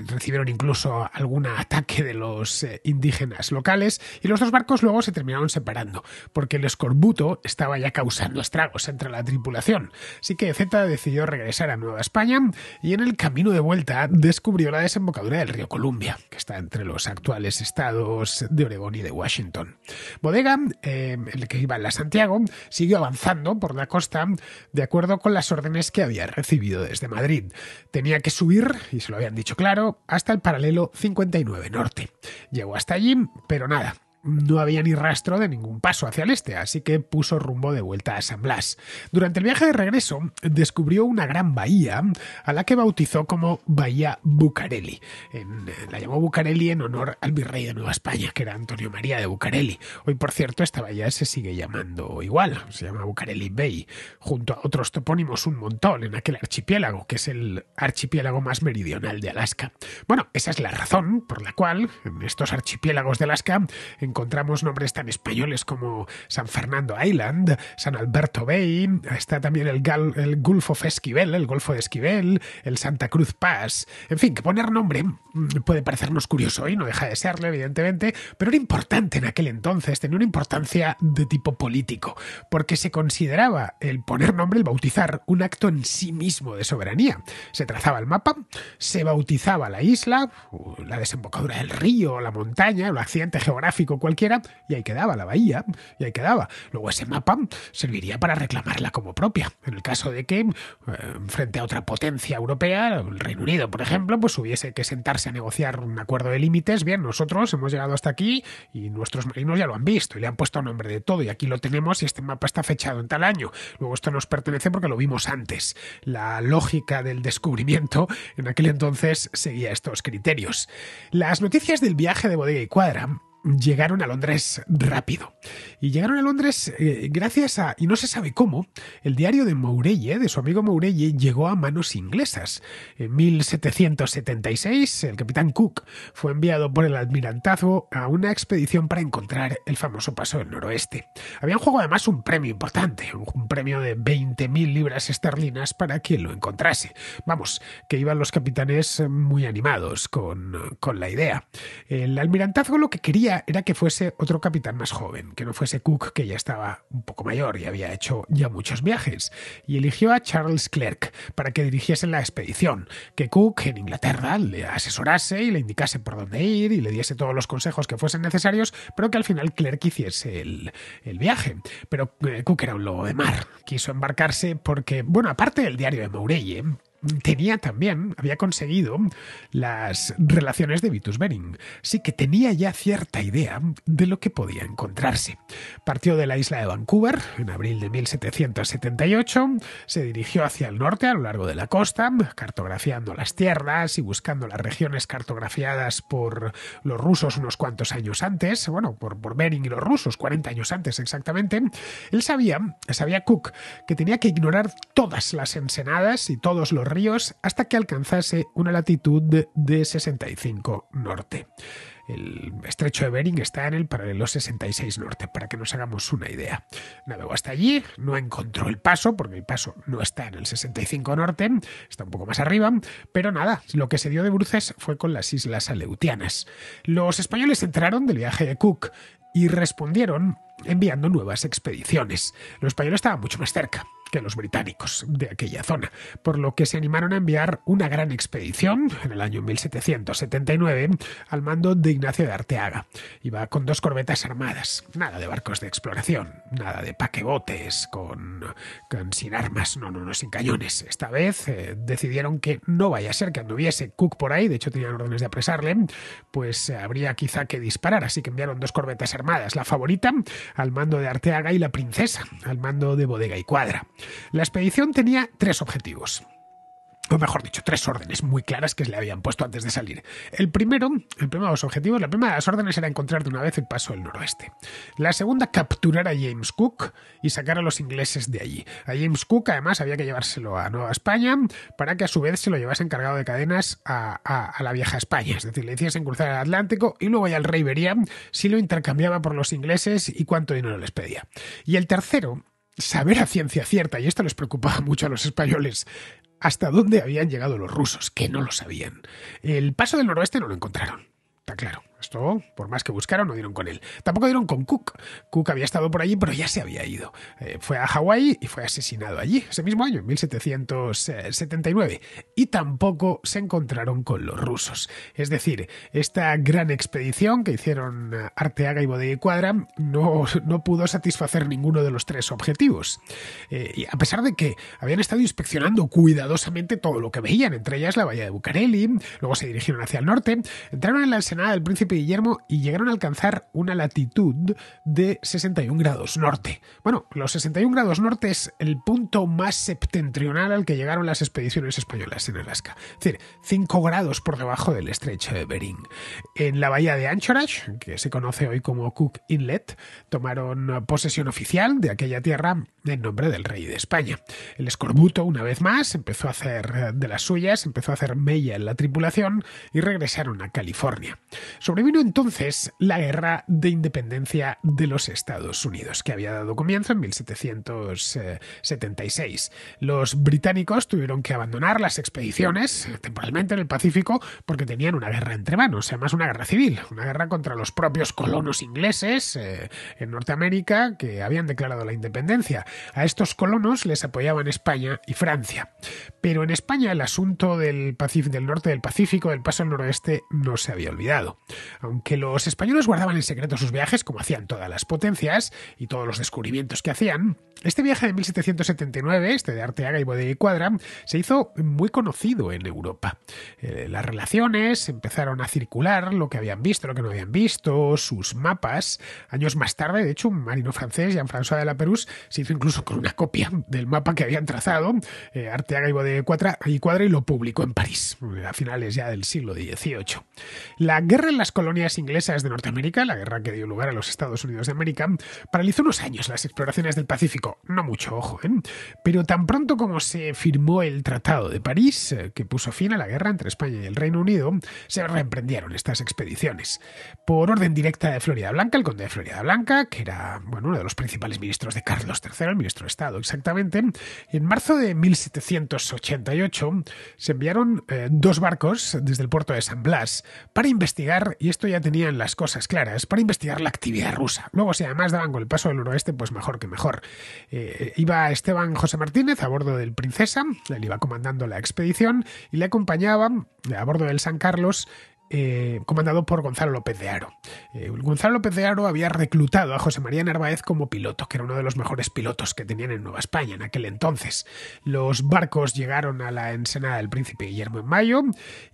recibieron incluso algún ataque de los eh, indígenas locales y los dos barcos luego se terminaron separando porque el escorbuto estaba ya causando estragos entre la tripulación. Así que Z decidió regresar a Nueva España y en el camino de vuelta descubrió la desembocadura del río Columbia, que está entre los actuales estados de Oregón y de Washington. Bodega, em, el que iba a la Santiago, siguió avanzando por la costa de acuerdo con las órdenes que había recibido desde Madrid. Tenía que subir, y se lo habían dicho claro, hasta el paralelo 59 norte. Llegó hasta allí, pero nada, no había ni rastro de ningún paso hacia el este, así que puso rumbo de vuelta a San Blas. Durante el viaje de regreso, descubrió una gran bahía a la que bautizó como Bahía Bucareli. Eh, la llamó Bucareli en honor al virrey de Nueva España, que era Antonio María de Bucareli. Hoy, por cierto, esta bahía se sigue llamando igual, se llama Bucareli Bay, junto a otros topónimos un montón en aquel archipiélago, que es el archipiélago más meridional de Alaska. Bueno, esa es la razón por la cual en estos archipiélagos de Alaska encontramos nombres tan españoles como San Fernando Island, San Alberto Bay, está también el, el Gulf of Esquivel, el Golfo de Esquivel, el Santa Cruz Pass. En fin, que poner nombre mm, puede parecernos curioso y no deja de serlo, evidentemente, pero era importante en aquel entonces, tenía una importancia de tipo político, porque se consideraba el poner nombre, el bautizar, un acto en sí mismo de soberanía. Se trazaba el mapa, se bautizaba la isla, la desembocadura del río, la montaña, el accidente geográfico cualquiera y ahí quedaba la bahía, y ahí quedaba. Luego ese mapa serviría para reclamarla como propia, en el caso de que, eh, frente a otra potencia europea, el Reino Unido, por ejemplo, pues hubiese que sentarse a negociar un acuerdo de límites, bien, nosotros hemos llegado hasta aquí y nuestros marinos ya lo han visto y le han puesto nombre de todo y aquí lo tenemos y este mapa está fechado en tal año. Luego esto nos pertenece porque lo vimos antes. La lógica del descubrimiento en aquel entonces seguía estos criterios. Las noticias del viaje de Bodega y Cuadra llegaron a Londres rápido y llegaron a Londres eh, gracias a, y no se sabe cómo, el diario de Mourelle, eh, de su amigo Mourelle, eh, llegó a manos inglesas. En 1776, el capitán Cook fue enviado por el almirantazgo a una expedición para encontrar el famoso paso del noroeste. habían jugado juego además un premio importante, un premio de 20.000 libras esterlinas para quien lo encontrase. Vamos, que iban los capitanes muy animados con, con la idea. El almirantazgo lo que quería era que fuese otro capitán más joven, que no fuese Cook, que ya estaba un poco mayor y había hecho ya muchos viajes, y eligió a Charles Clerk para que dirigiese la expedición, que Cook en Inglaterra le asesorase y le indicase por dónde ir y le diese todos los consejos que fuesen necesarios, pero que al final Clerk hiciese el, viaje. Pero eh, Cook era un lobo de mar, quiso embarcarse porque, bueno, aparte del diario de Mourelle, ¿eh? tenía también, había conseguido las relaciones de Vitus Bering, sí que tenía ya cierta idea de lo que podía encontrarse. Partió de la isla de Vancouver en abril de 1778, se dirigió hacia el norte a lo largo de la costa, cartografiando las tierras y buscando las regiones cartografiadas por los rusos unos cuantos años antes, bueno, por, por Bering y los rusos, 40 años antes exactamente. Él sabía, sabía Cook, que tenía que ignorar todas las ensenadas y todos los ríos hasta que alcanzase una latitud de 65 norte. El estrecho de Bering está en el paralelo 66 norte, para que nos hagamos una idea. Navegó hasta allí, no encontró el paso, porque el paso no está en el 65 norte, está un poco más arriba, pero nada, lo que se dio de bruces fue con las islas aleutianas. Los españoles entraron del viaje de Cook y respondieron enviando nuevas expediciones. Los españoles estaban mucho más cerca que los británicos de aquella zona, por lo que se animaron a enviar una gran expedición en el año 1779 al mando de Ignacio de Arteaga. Iba con dos corbetas armadas, nada de barcos de exploración, nada de paquebotes con, sin armas, no, no, no, sin cañones. Esta vez eh, decidieron que no vaya a ser que anduviese Cook por ahí, de hecho tenían órdenes de apresarle, pues eh, habría quizá que disparar, así que enviaron dos corbetas armadas, la favorita al mando de Arteaga y la princesa, al mando de Bodega y Cuadra. La expedición tenía tres objetivos o mejor dicho, tres órdenes muy claras que se le habían puesto antes de salir. El primero, el primero de los objetivos, la primera de las órdenes era encontrar de una vez el paso del noroeste. La segunda, capturar a James Cook y sacar a los ingleses de allí. A James Cook, además, había que llevárselo a Nueva España para que a su vez se lo llevase encargado de cadenas a, a la vieja España. Es decir, le hiciesen cruzar el Atlántico y luego ya el rey vería si lo intercambiaba por los ingleses y cuánto dinero les pedía. Y el tercero, saber a ciencia cierta, y esto les preocupaba mucho a los españoles, hasta dónde habían llegado los rusos, que no lo sabían. El paso del noroeste no lo encontraron, está claro por más que buscaron, no dieron con él. Tampoco dieron con Cook. Cook había estado por allí, pero ya se había ido. Eh, fue a Hawái y fue asesinado allí, ese mismo año, en 1779. Y tampoco se encontraron con los rusos. Es decir, esta gran expedición que hicieron eh, Arteaga y Bodega y Cuadra no, pudo satisfacer ninguno de los tres objetivos. Eh, a pesar de que habían estado inspeccionando cuidadosamente todo lo que veían, entre ellas la bahía de Bucareli, luego se dirigieron hacia el norte, entraron en la ensenada del príncipe Guillermo y llegaron a alcanzar una latitud de 61 grados norte. Bueno, los 61 grados norte es el punto más septentrional al que llegaron las expediciones españolas en Alaska. Es decir, 5 grados por debajo del estrecho de Bering. En la bahía de Anchorage, que se conoce hoy como Cook Inlet, tomaron posesión oficial de aquella tierra en nombre del rey de España. El escorbuto, una vez más, empezó a hacer de las suyas, empezó a hacer mella en la tripulación y regresaron a California. Sobre vino entonces la Guerra de Independencia de los Estados Unidos, que había dado comienzo en 1776. Eh, los británicos tuvieron que abandonar las expediciones eh, temporalmente en el Pacífico porque tenían una guerra entre manos, además una guerra civil, una guerra contra los propios colonos ingleses eh, en Norteamérica que habían declarado la independencia. A estos colonos les apoyaban España y Francia. Pero en España el asunto del, del norte del Pacífico, del paso al noroeste, no se había olvidado. Aunque los españoles guardaban en secreto sus viajes, como hacían todas las potencias y todos los descubrimientos que hacían, este viaje de 1779, este de Arteaga y de Cuadra, se hizo muy conocido en Europa. Eh, las relaciones empezaron a circular, lo que habían visto, lo que no habían visto, sus mapas. Años más tarde, de hecho, un marino francés, Jean-François de la Perouse, se hizo incluso con una copia del mapa que habían trazado Arte eh, Arteaga y Bodega y Cuadra y lo publicó en París, a finales ya del siglo XVIII. La guerra en las colonias inglesas de Norteamérica, la guerra que dio lugar a los Estados Unidos de América, paralizó unos años las exploraciones del Pacífico. No mucho, ojo, ¿eh? Pero tan pronto como se firmó el Tratado de París, eh, que puso fin a la guerra entre España y el Reino Unido, se reemprendieron estas expediciones. Por orden directa de Florida Blanca, el conde de Florida Blanca, que era bueno, uno de los principales ministros de Carlos III, el ministro de Estado exactamente, en marzo de 1788 se enviaron eh, dos barcos desde el puerto de San Blas para investigar y esto ya tenían las cosas claras, para investigar la actividad rusa. Luego, si además daban con el paso del noroeste, pues mejor que mejor. Eh, iba Esteban José Martínez a bordo del Princesa, él iba comandando la expedición, y le acompañaban a bordo del San Carlos eh, comandado por Gonzalo López de Haro eh, Gonzalo López de Haro había reclutado a José María Narváez como piloto, que era uno de los mejores pilotos que tenían en Nueva España en aquel entonces. Los barcos llegaron a la ensenada del príncipe Guillermo en mayo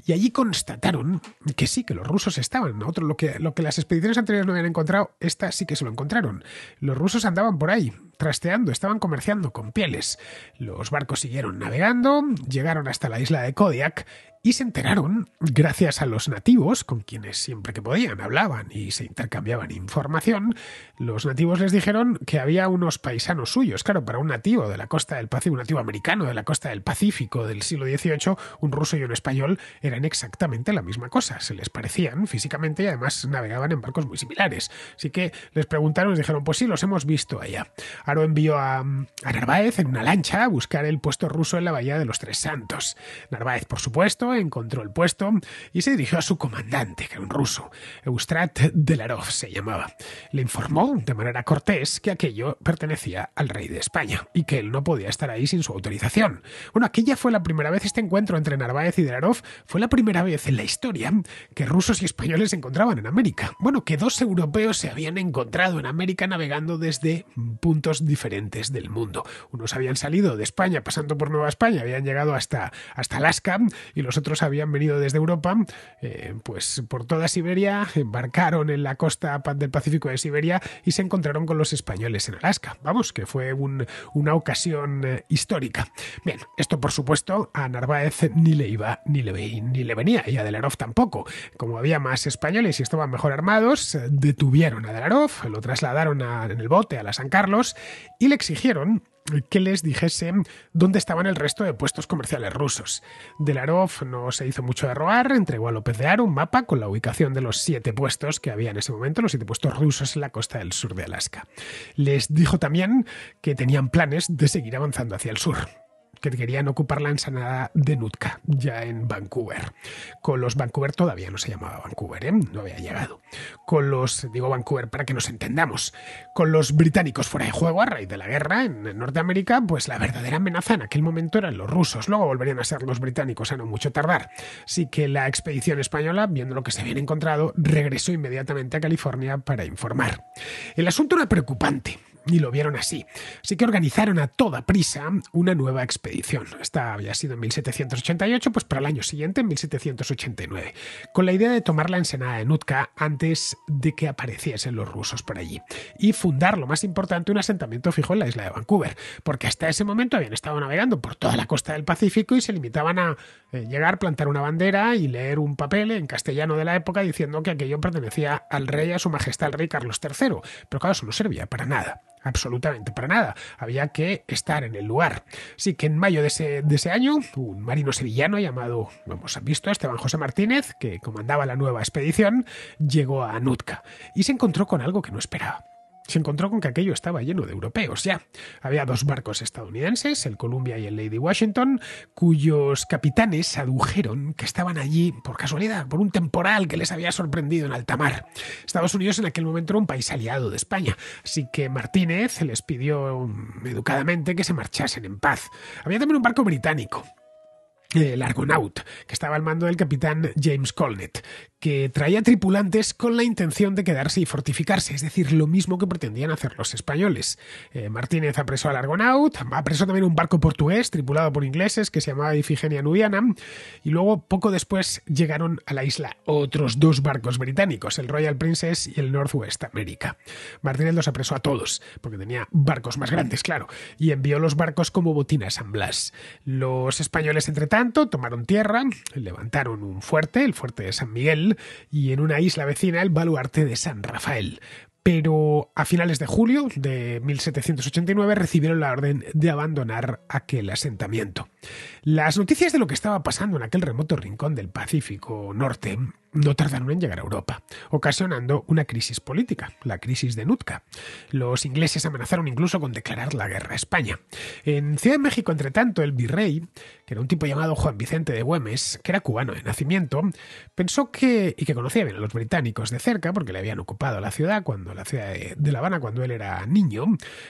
y allí constataron que sí, que los rusos estaban. Otro, lo, que, lo que las expediciones anteriores no habían encontrado, esta sí que se lo encontraron. Los rusos andaban por ahí, trasteando, estaban comerciando con pieles. Los barcos siguieron navegando, llegaron hasta la isla de Kodiak y se enteraron, gracias a los nativos, con quienes siempre que podían hablaban y se intercambiaban información, los nativos les dijeron que había unos paisanos suyos. Claro, para un nativo de la costa del Pacífico, un nativo americano de la costa del Pacífico del siglo XVIII, un ruso y un español eran exactamente la misma cosa. Se les parecían físicamente y además navegaban en barcos muy similares. Así que les preguntaron y dijeron, pues sí, los hemos visto allá. Aro envió a, mm, a Narváez en una lancha a buscar el puesto ruso en la bahía de los Tres Santos. Narváez, por supuesto, encontró el puesto y se dirigió a su comandante, que era un ruso, Eustrat Delarov se llamaba. Le informó de manera cortés que aquello pertenecía al rey de España y que él no podía estar ahí sin su autorización. Bueno, aquella fue la primera vez, este encuentro entre Narváez y Delarov fue la primera vez en la historia que rusos y españoles se encontraban en América. Bueno, que dos europeos se habían encontrado en América navegando desde puntos diferentes del mundo. Unos habían salido de España pasando por Nueva España, habían llegado hasta, Alaska y los otros habían venido desde Europa, eh, pues por toda Siberia, embarcaron en la costa del Pacífico de Siberia y se encontraron con los españoles en Alaska. Vamos, que fue una ocasión eh, histórica. Bien, esto por supuesto a Narváez ni le iba ni le, venía y a Delarov tampoco. Como había más españoles y estaban mejor armados, detuvieron a Delarov, lo trasladaron en el bote a la San Carlos y le exigieron que les dijese dónde estaban el resto de puestos comerciales rusos. Delarov no se hizo mucho de rogar entregó a López de Haro un mapa con la ubicación de los siete puestos que había en ese momento, los siete puestos rusos en la costa del sur de Alaska. Les dijo también que tenían planes de seguir avanzando hacia el sur que querían ocupar la ensenada de Nootka, ya en Vancouver. Con los Vancouver todavía no se llamaba Vancouver, ¿eh? no había llegado. Con los, digo Vancouver para que nos entendamos, con los británicos fuera de juego a raíz de la guerra en Norteamérica, pues la verdadera amenaza en aquel momento eran los rusos, luego volverían a ser los británicos a no mucho tardar. Así que la expedición española, viendo lo que se habían encontrado, regresó inmediatamente a California para informar. El asunto era preocupante ni lo vieron así. Así que organizaron a toda prisa una nueva expedición. Esta había sido en 1788, pues para el año siguiente, en 1789, con la idea de tomar la ensenada de Nutka antes de que apareciesen los rusos por allí y fundar, lo más importante, un asentamiento fijo en la isla de Vancouver, porque hasta ese momento habían estado navegando por toda la costa del Pacífico y se limitaban a eh, llegar, plantar una bandera y leer un papel en castellano de la época diciendo que aquello pertenecía al rey, a su majestad el rey Carlos III. Pero claro, eso no servía para nada, absolutamente para nada. Había que estar en el lugar. Así que en mayo de ese, año, un marino sevillano llamado, lo hemos visto, Esteban José Martínez, que comandaba la nueva expedición, llegó a Nutka y se encontró con algo que no esperaba se encontró con que aquello estaba lleno de europeos ya. Había dos barcos estadounidenses, el Columbia y el Lady Washington, cuyos capitanes adujeron que estaban allí por casualidad, por un temporal que les había sorprendido en alta mar. Estados Unidos en aquel momento era un país aliado de España, así que Martínez les pidió educadamente que se marchasen en paz. Había también un barco británico, el Argonaut, que estaba al mando del capitán James Colnett, que traía tripulantes con la intención de quedarse y fortificarse, es decir, lo mismo que pretendían hacer los españoles. Eh, Martínez apresó al Argonaut, apresó también un barco portugués tripulado por ingleses que se llamaba Ifigenia Nubiana, y luego poco después llegaron a la isla otros dos barcos británicos, el Royal Princess y el Northwest America. Martínez los apresó a todos, porque tenía barcos más grandes, claro, y envió los barcos como botín a San Blas. Los españoles, entre tanto, tanto, tomaron tierra, levantaron un fuerte, el fuerte de San Miguel, y en una isla vecina el baluarte de San Rafael. Pero a finales de julio de 1789 recibieron la orden de abandonar aquel asentamiento. Las noticias de lo que estaba pasando en aquel remoto rincón del Pacífico Norte no tardaron en llegar a Europa, ocasionando una crisis política, la crisis de Nutca. Los ingleses amenazaron incluso con declarar la guerra a España. En Ciudad de México, entre tanto, el virrey, que era un tipo llamado Juan Vicente de Güemes, que era cubano de nacimiento, pensó que, y que conocía bien a los británicos de cerca, porque le habían ocupado la ciudad, cuando, la ciudad de La Habana cuando él era niño,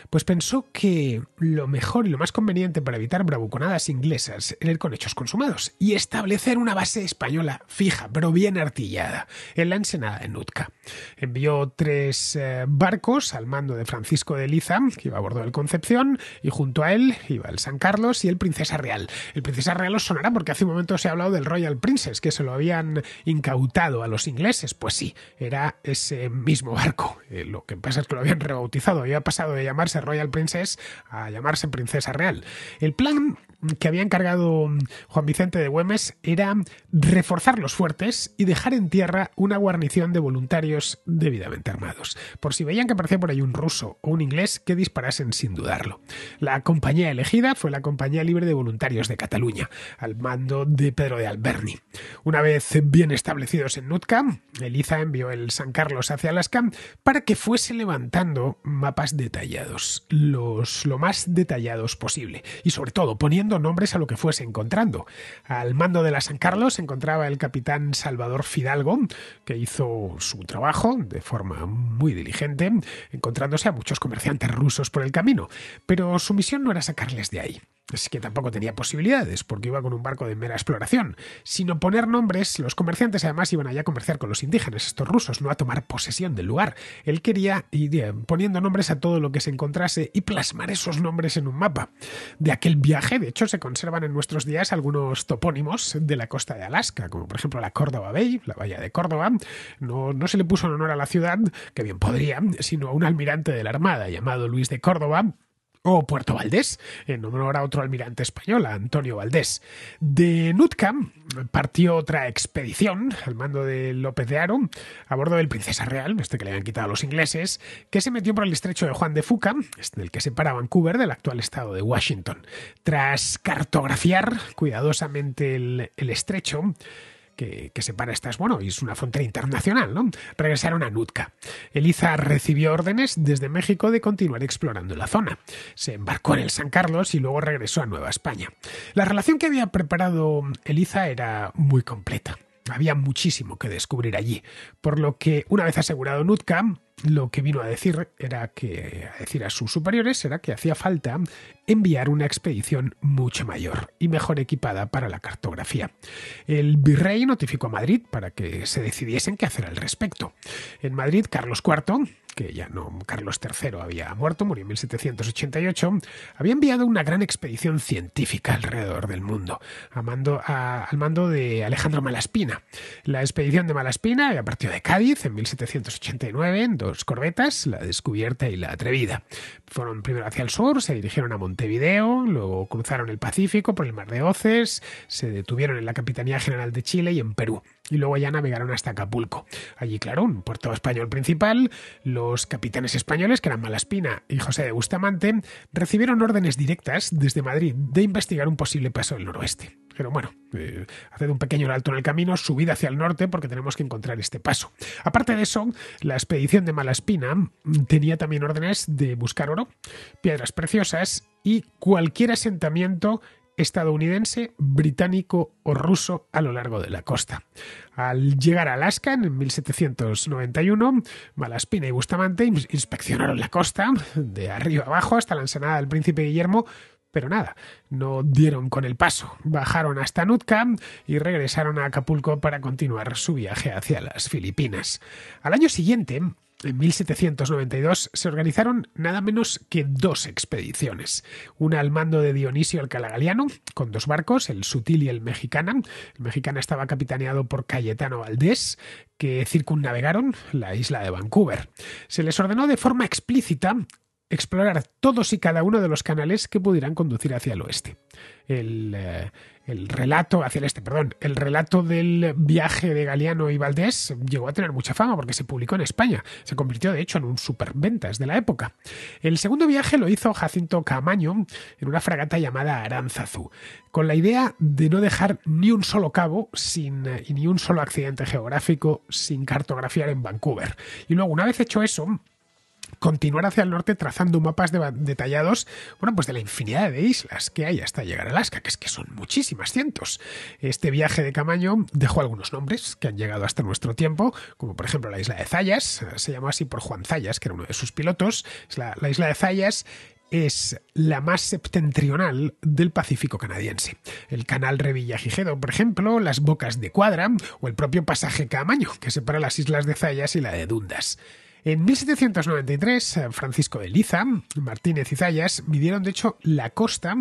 pues pensó que lo mejor y lo más conveniente para evitar bravuconadas inglesas con hechos consumados y establecer una base española fija, pero bien artillada, en la ensenada de Nutca. Envió tres eh, barcos al mando de Francisco de Liza, que iba a bordo del Concepción, y junto a él iba el San Carlos y el Princesa Real. El Princesa Real os sonará porque hace un momento se ha hablado del Royal Princess, que se lo habían incautado a los ingleses. Pues sí, era ese mismo barco. Eh, lo que pasa es que lo habían rebautizado, había pasado de llamarse Royal Princess a llamarse Princesa Real. El plan que había encargado mm, Juan Vicente de Güemes era reforzar los fuertes y dejar en tierra una guarnición de voluntarios debidamente armados, por si veían que aparecía por ahí un ruso o un inglés que disparasen sin dudarlo. La compañía elegida fue la Compañía Libre de Voluntarios de Cataluña, al mando de Pedro de Alberni. Una vez bien establecidos en Nutca, Eliza envió el San Carlos hacia Alaska para que fuese levantando mapas detallados, los lo más detallados posible, y sobre todo poniendo nombres a lo que fuese encontrando. Al mando de la San Carlos se encontraba el capitán Salvador Fidalgo, que hizo su trabajo de forma muy diligente, encontrándose a muchos comerciantes rusos por el camino, pero su misión no era sacarles de ahí es que tampoco tenía posibilidades, porque iba con un barco de mera exploración. Sino poner nombres, los comerciantes además iban allá a comerciar con los indígenas, estos rusos, no a tomar posesión del lugar. Él quería ir poniendo nombres a todo lo que se encontrase y plasmar esos nombres en un mapa. De aquel viaje, de hecho, se conservan en nuestros días algunos topónimos de la costa de Alaska, como por ejemplo la Córdoba Bay, la bahía de Córdoba. No, no se le puso en honor a la ciudad, que bien podría, sino a un almirante de la Armada llamado Luis de Córdoba, o Puerto Valdés, en honor a otro almirante español, Antonio Valdés. De Nutcam partió otra expedición al mando de López de Haro, a bordo del Princesa Real, este que le habían quitado los ingleses, que se metió por el estrecho de Juan de Fuca, en el que separa Vancouver del actual estado de Washington. Tras cartografiar cuidadosamente el estrecho, que, separa estas, bueno, y es una frontera internacional, ¿no? Regresaron a Nootka. Eliza recibió órdenes desde México de continuar explorando la zona. Se embarcó en el San Carlos y luego regresó a Nueva España. La relación que había preparado Eliza era muy completa. Había muchísimo que descubrir allí, por lo que una vez asegurado Nootka, lo que vino a decir era que a decir a sus superiores era que hacía falta enviar una expedición mucho mayor y mejor equipada para la cartografía. El virrey notificó a Madrid para que se decidiesen qué hacer al respecto. En Madrid, Carlos IV, que ya no Carlos III había muerto, murió en 1788, había enviado una gran expedición científica alrededor del mundo, a al mando de Alejandro Malaspina. La expedición de Malaspina había partido de Cádiz en 1789, en dos corbetas, la descubierta y la atrevida. Fueron primero hacia el sur, se dirigieron a Montevideo, luego cruzaron el Pacífico por el Mar de Oces, se detuvieron en la Capitanía General de Chile y en Perú y luego ya navegaron hasta Acapulco. Allí, claro, un puerto español principal, los capitanes españoles, que eran Malaspina y José de Bustamante, recibieron órdenes directas desde Madrid de investigar un posible paso del noroeste. Pero bueno, eh, haced un pequeño alto en el camino, subid hacia el norte porque tenemos que encontrar este paso. Aparte de eso, la expedición de Malaspina tenía también órdenes de buscar oro, piedras preciosas y cualquier asentamiento estadounidense, británico o ruso a lo largo de la costa. Al llegar a Alaska en 1791, Malaspina y Bustamante inspeccionaron la costa de arriba abajo hasta la ensenada del Príncipe Guillermo pero nada, no dieron con el paso. Bajaron hasta Nutca y regresaron a Acapulco para continuar su viaje hacia las Filipinas. Al año siguiente, en 1792 se organizaron nada menos que dos expediciones, una al mando de Dionisio Alcalá Galiano, con dos barcos, el Sutil y el Mexicana. El Mexicana estaba capitaneado por Cayetano Valdés, que circunnavegaron la isla de Vancouver. Se les ordenó de forma explícita explorar todos y cada uno de los canales que pudieran conducir hacia el oeste. Eh, el, relato, hacia el este, perdón, el relato del viaje de Galeano y Valdés llegó a tener mucha fama porque se publicó en España. Se convirtió, de hecho, en un superventas de la época. El segundo viaje lo hizo Jacinto Camaño en una fragata llamada Aranzazú, con la idea de no dejar ni un solo cabo y ni un solo accidente geográfico sin cartografiar en Vancouver. Y luego, una vez hecho eso, continuar hacia el norte trazando mapas detallados, bueno, pues de la infinidad de islas que hay hasta llegar a Alaska, que es que son muchísimas, cientos. Este viaje de Camaño dejó algunos nombres que han llegado hasta nuestro tiempo, como por ejemplo la isla de Zayas, se llamó así por Juan Zayas, que era uno de sus pilotos. la, la isla de Zayas es la más septentrional del Pacífico canadiense. El canal Revillagigedo, por ejemplo, las bocas de Cuadra o el propio pasaje Camaño, que separa las islas de Zayas y la de Dundas. En 1793, Francisco de Liza, Martínez y Zayas midieron de hecho la costa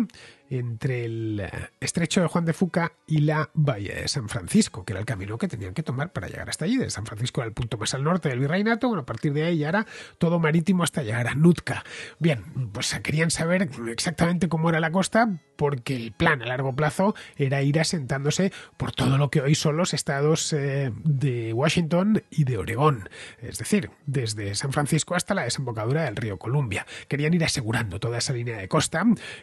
entre el eh, estrecho de Juan de Fuca y la bahía de San Francisco, que era el camino que tenían que tomar para llegar hasta allí. De San Francisco era el punto más al norte del virreinato, bueno, a partir de ahí ya era todo marítimo hasta llegar a Nutca Bien, pues querían saber exactamente cómo era la costa, porque el plan a largo plazo era ir asentándose por todo lo que hoy son los estados eh, de Washington y de Oregón, es decir, desde San Francisco hasta la desembocadura del río Columbia. Querían ir asegurando toda esa línea de costa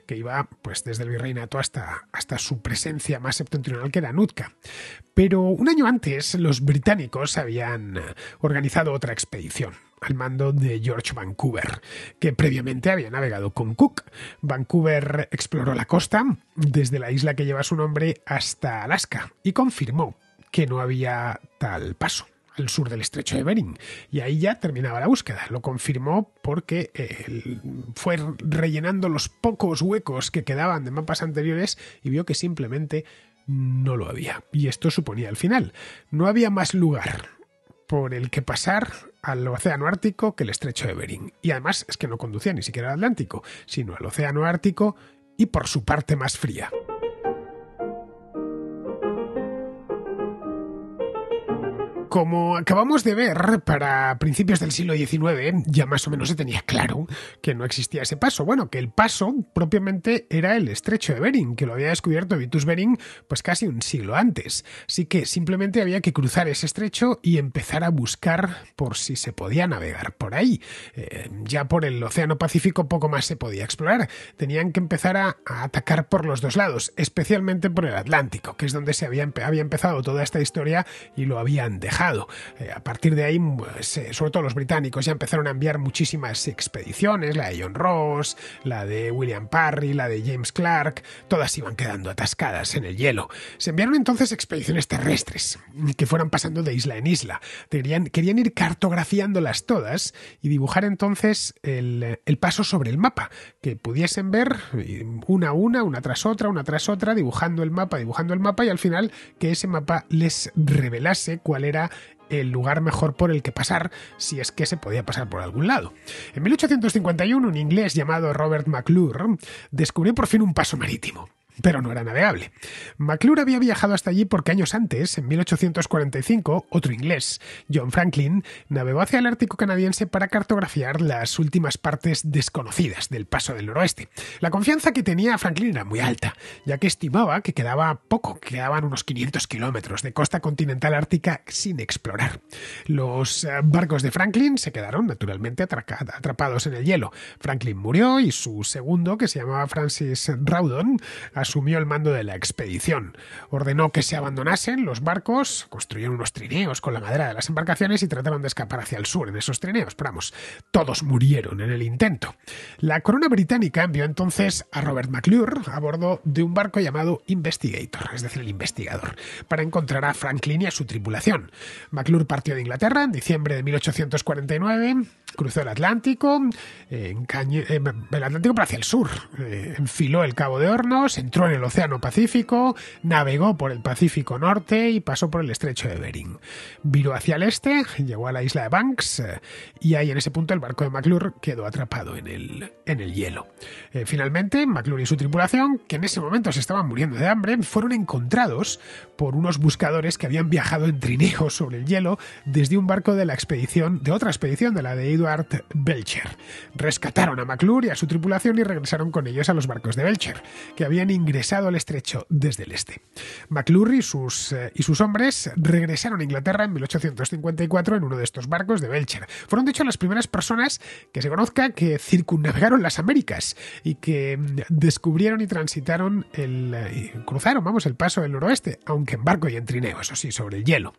que iba pues desde desde virreinato hasta, hasta su presencia más septentrional que era Nutka. Pero un año antes los británicos habían organizado otra expedición al mando de George Vancouver, que previamente había navegado con Cook. Vancouver exploró la costa desde la isla que lleva su nombre hasta Alaska y confirmó que no había tal paso al sur del estrecho de Bering. Y ahí ya terminaba la búsqueda. Lo confirmó porque eh, fue rellenando los pocos huecos que quedaban de mapas anteriores y vio que simplemente no lo había. Y esto suponía al final. No había más lugar por el que pasar al Océano Ártico que el Estrecho de Bering. Y además es que no conducía ni siquiera al Atlántico, sino al Océano Ártico y por su parte más fría. Como acabamos de ver, para principios del siglo XIX ya más o menos se tenía claro que no existía ese paso. Bueno, que el paso propiamente era el estrecho de Bering, que lo había descubierto Vitus Bering pues casi un siglo antes. Así que simplemente había que cruzar ese estrecho y empezar a buscar por si se podía navegar por ahí. Eh, ya por el Océano Pacífico poco más se podía explorar. Tenían que empezar a, atacar por los dos lados, especialmente por el Atlántico, que es donde se había, había empezado toda esta historia y lo habían dejado. Eh, a partir de ahí, pues, eh, sobre todo los británicos, ya empezaron a enviar muchísimas expediciones, la de John Ross, la de William Parry, la de James Clark, todas iban quedando atascadas en el hielo. Se enviaron entonces expediciones terrestres que fueran pasando de isla en isla. Querían, querían ir cartografiándolas todas y dibujar entonces el, el paso sobre el mapa, que pudiesen ver eh, una a una, una tras otra, una tras otra, dibujando el mapa, dibujando el mapa y al final que ese mapa les revelase cuál era el lugar mejor por el que pasar si es que se podía pasar por algún lado. En 1851 un inglés llamado Robert McClure descubrió por fin un paso marítimo pero no era navegable. McClure había viajado hasta allí porque años antes, en 1845, otro inglés, John Franklin, navegó hacia el Ártico canadiense para cartografiar las últimas partes desconocidas del paso del noroeste. La confianza que tenía Franklin era muy alta, ya que estimaba que quedaba poco, quedaban unos 500 kilómetros de costa continental ártica sin explorar. Los eh, barcos de Franklin se quedaron naturalmente atrapados en el hielo. Franklin murió y su segundo, que se llamaba Francis Rawdon, asumió el mando de la expedición. Ordenó que se abandonasen los barcos, construyeron unos trineos con la madera de las embarcaciones y trataron de escapar hacia el sur en esos trineos, pero vamos, todos murieron en el intento. La corona británica envió entonces a Robert McClure a bordo de un barco llamado Investigator, es decir, el investigador, para encontrar a Franklin y a su tripulación. McClure partió de Inglaterra en diciembre de 1849 cruzó el Atlántico, eh, el Atlántico para hacia el sur, eh, enfiló el Cabo de Hornos, entró en el Océano Pacífico, navegó por el Pacífico Norte y pasó por el Estrecho de Bering. Viró hacia el este, llegó a la isla de Banks eh, y ahí en ese punto el barco de McClure quedó atrapado en el, en el hielo. finalmente, McClure y su tripulación, que en ese momento se estaban muriendo de hambre, fueron encontrados por unos buscadores que habían viajado en trineo sobre el hielo desde un barco de la expedición, de otra expedición, de la de Belcher. Rescataron a McClure y a su tripulación y regresaron con ellos a los barcos de Belcher, que habían ingresado al estrecho desde el este. McClure y sus, eh, y sus hombres regresaron a Inglaterra en 1854 en uno de estos barcos de Belcher. Fueron de hecho las primeras personas que se conozca que circunnavegaron las Américas y que mm, descubrieron y transitaron el eh, cruzaron, vamos, el paso del noroeste, aunque en barco y en trineo, eso sí, sobre el hielo.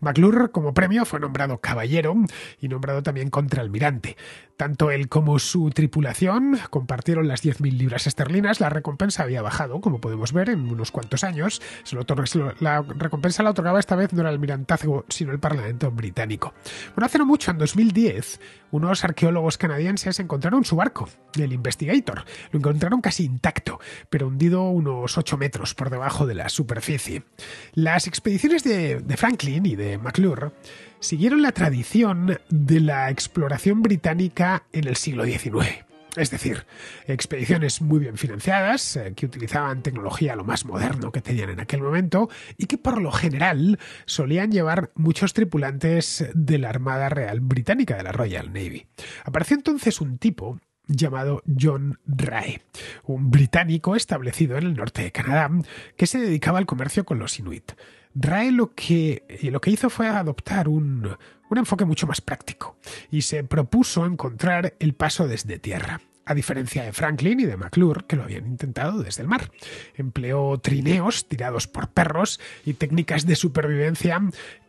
McClure como premio fue nombrado caballero y nombrado también contra el almirante. Tanto él como su tripulación compartieron las 10.000 libras esterlinas. La recompensa había bajado, como podemos ver, en unos cuantos años. la recompensa la otorgaba esta vez no el almirantazgo, sino el Parlamento británico. Bueno, hace no mucho, en 2010, unos arqueólogos canadienses encontraron su barco, el Investigator. Lo encontraron casi intacto, pero hundido unos 8 metros por debajo de la superficie. Las expediciones de, de Franklin y de McClure siguieron la tradición de la exploración británica en el siglo XIX. Es decir, expediciones muy bien financiadas, eh, que utilizaban tecnología lo más moderno que tenían en aquel momento y que por lo general solían llevar muchos tripulantes de la Armada Real Británica, de la Royal Navy. Apareció entonces un tipo llamado John Rae, un británico establecido en el norte de Canadá que se dedicaba al comercio con los inuit. Drae eh, lo que, hizo fue adoptar un, enfoque mucho más práctico y se propuso encontrar el paso desde tierra a diferencia de Franklin y de McClure, que lo habían intentado desde el mar. Empleó trineos tirados por perros y técnicas de supervivencia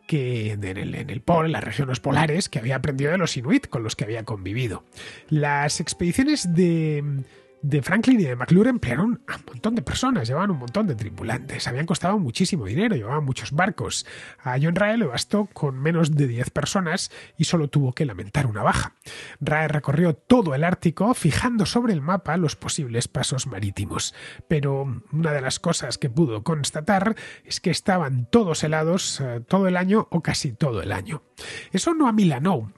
que en el, en el en las regiones polares, que había aprendido de los inuit con los que había convivido. Las expediciones de de Franklin y de McClure emplearon a un montón de personas, llevaban un montón de tripulantes, habían costado muchísimo dinero, llevaban muchos barcos. A John Rae le bastó con menos de 10 personas y solo tuvo que lamentar una baja. Rae recorrió todo el Ártico fijando sobre el mapa los posibles pasos marítimos, pero una de las cosas que pudo constatar es que estaban todos helados eh, todo el año o casi todo el año. Eso no a Milano,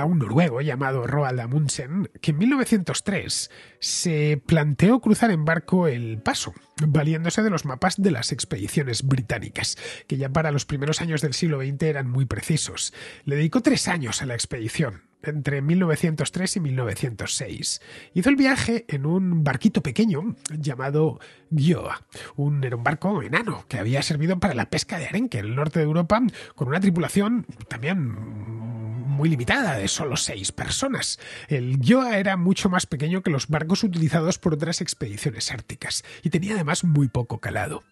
a un noruego llamado Roald Amundsen, que en 1903 se planteó cruzar en barco el paso valiéndose de los mapas de las expediciones británicas, que ya para los primeros años del siglo XX eran muy precisos. Le dedicó tres años a la expedición, entre 1903 y 1906. Hizo el viaje en un barquito pequeño llamado Gioa. Un, era un barco enano que había servido para la pesca de arenque en el norte de Europa con una tripulación también muy limitada, de solo seis personas. El Gioa era mucho más pequeño que los barcos utilizados por otras expediciones árticas y tenía más muy poco calado.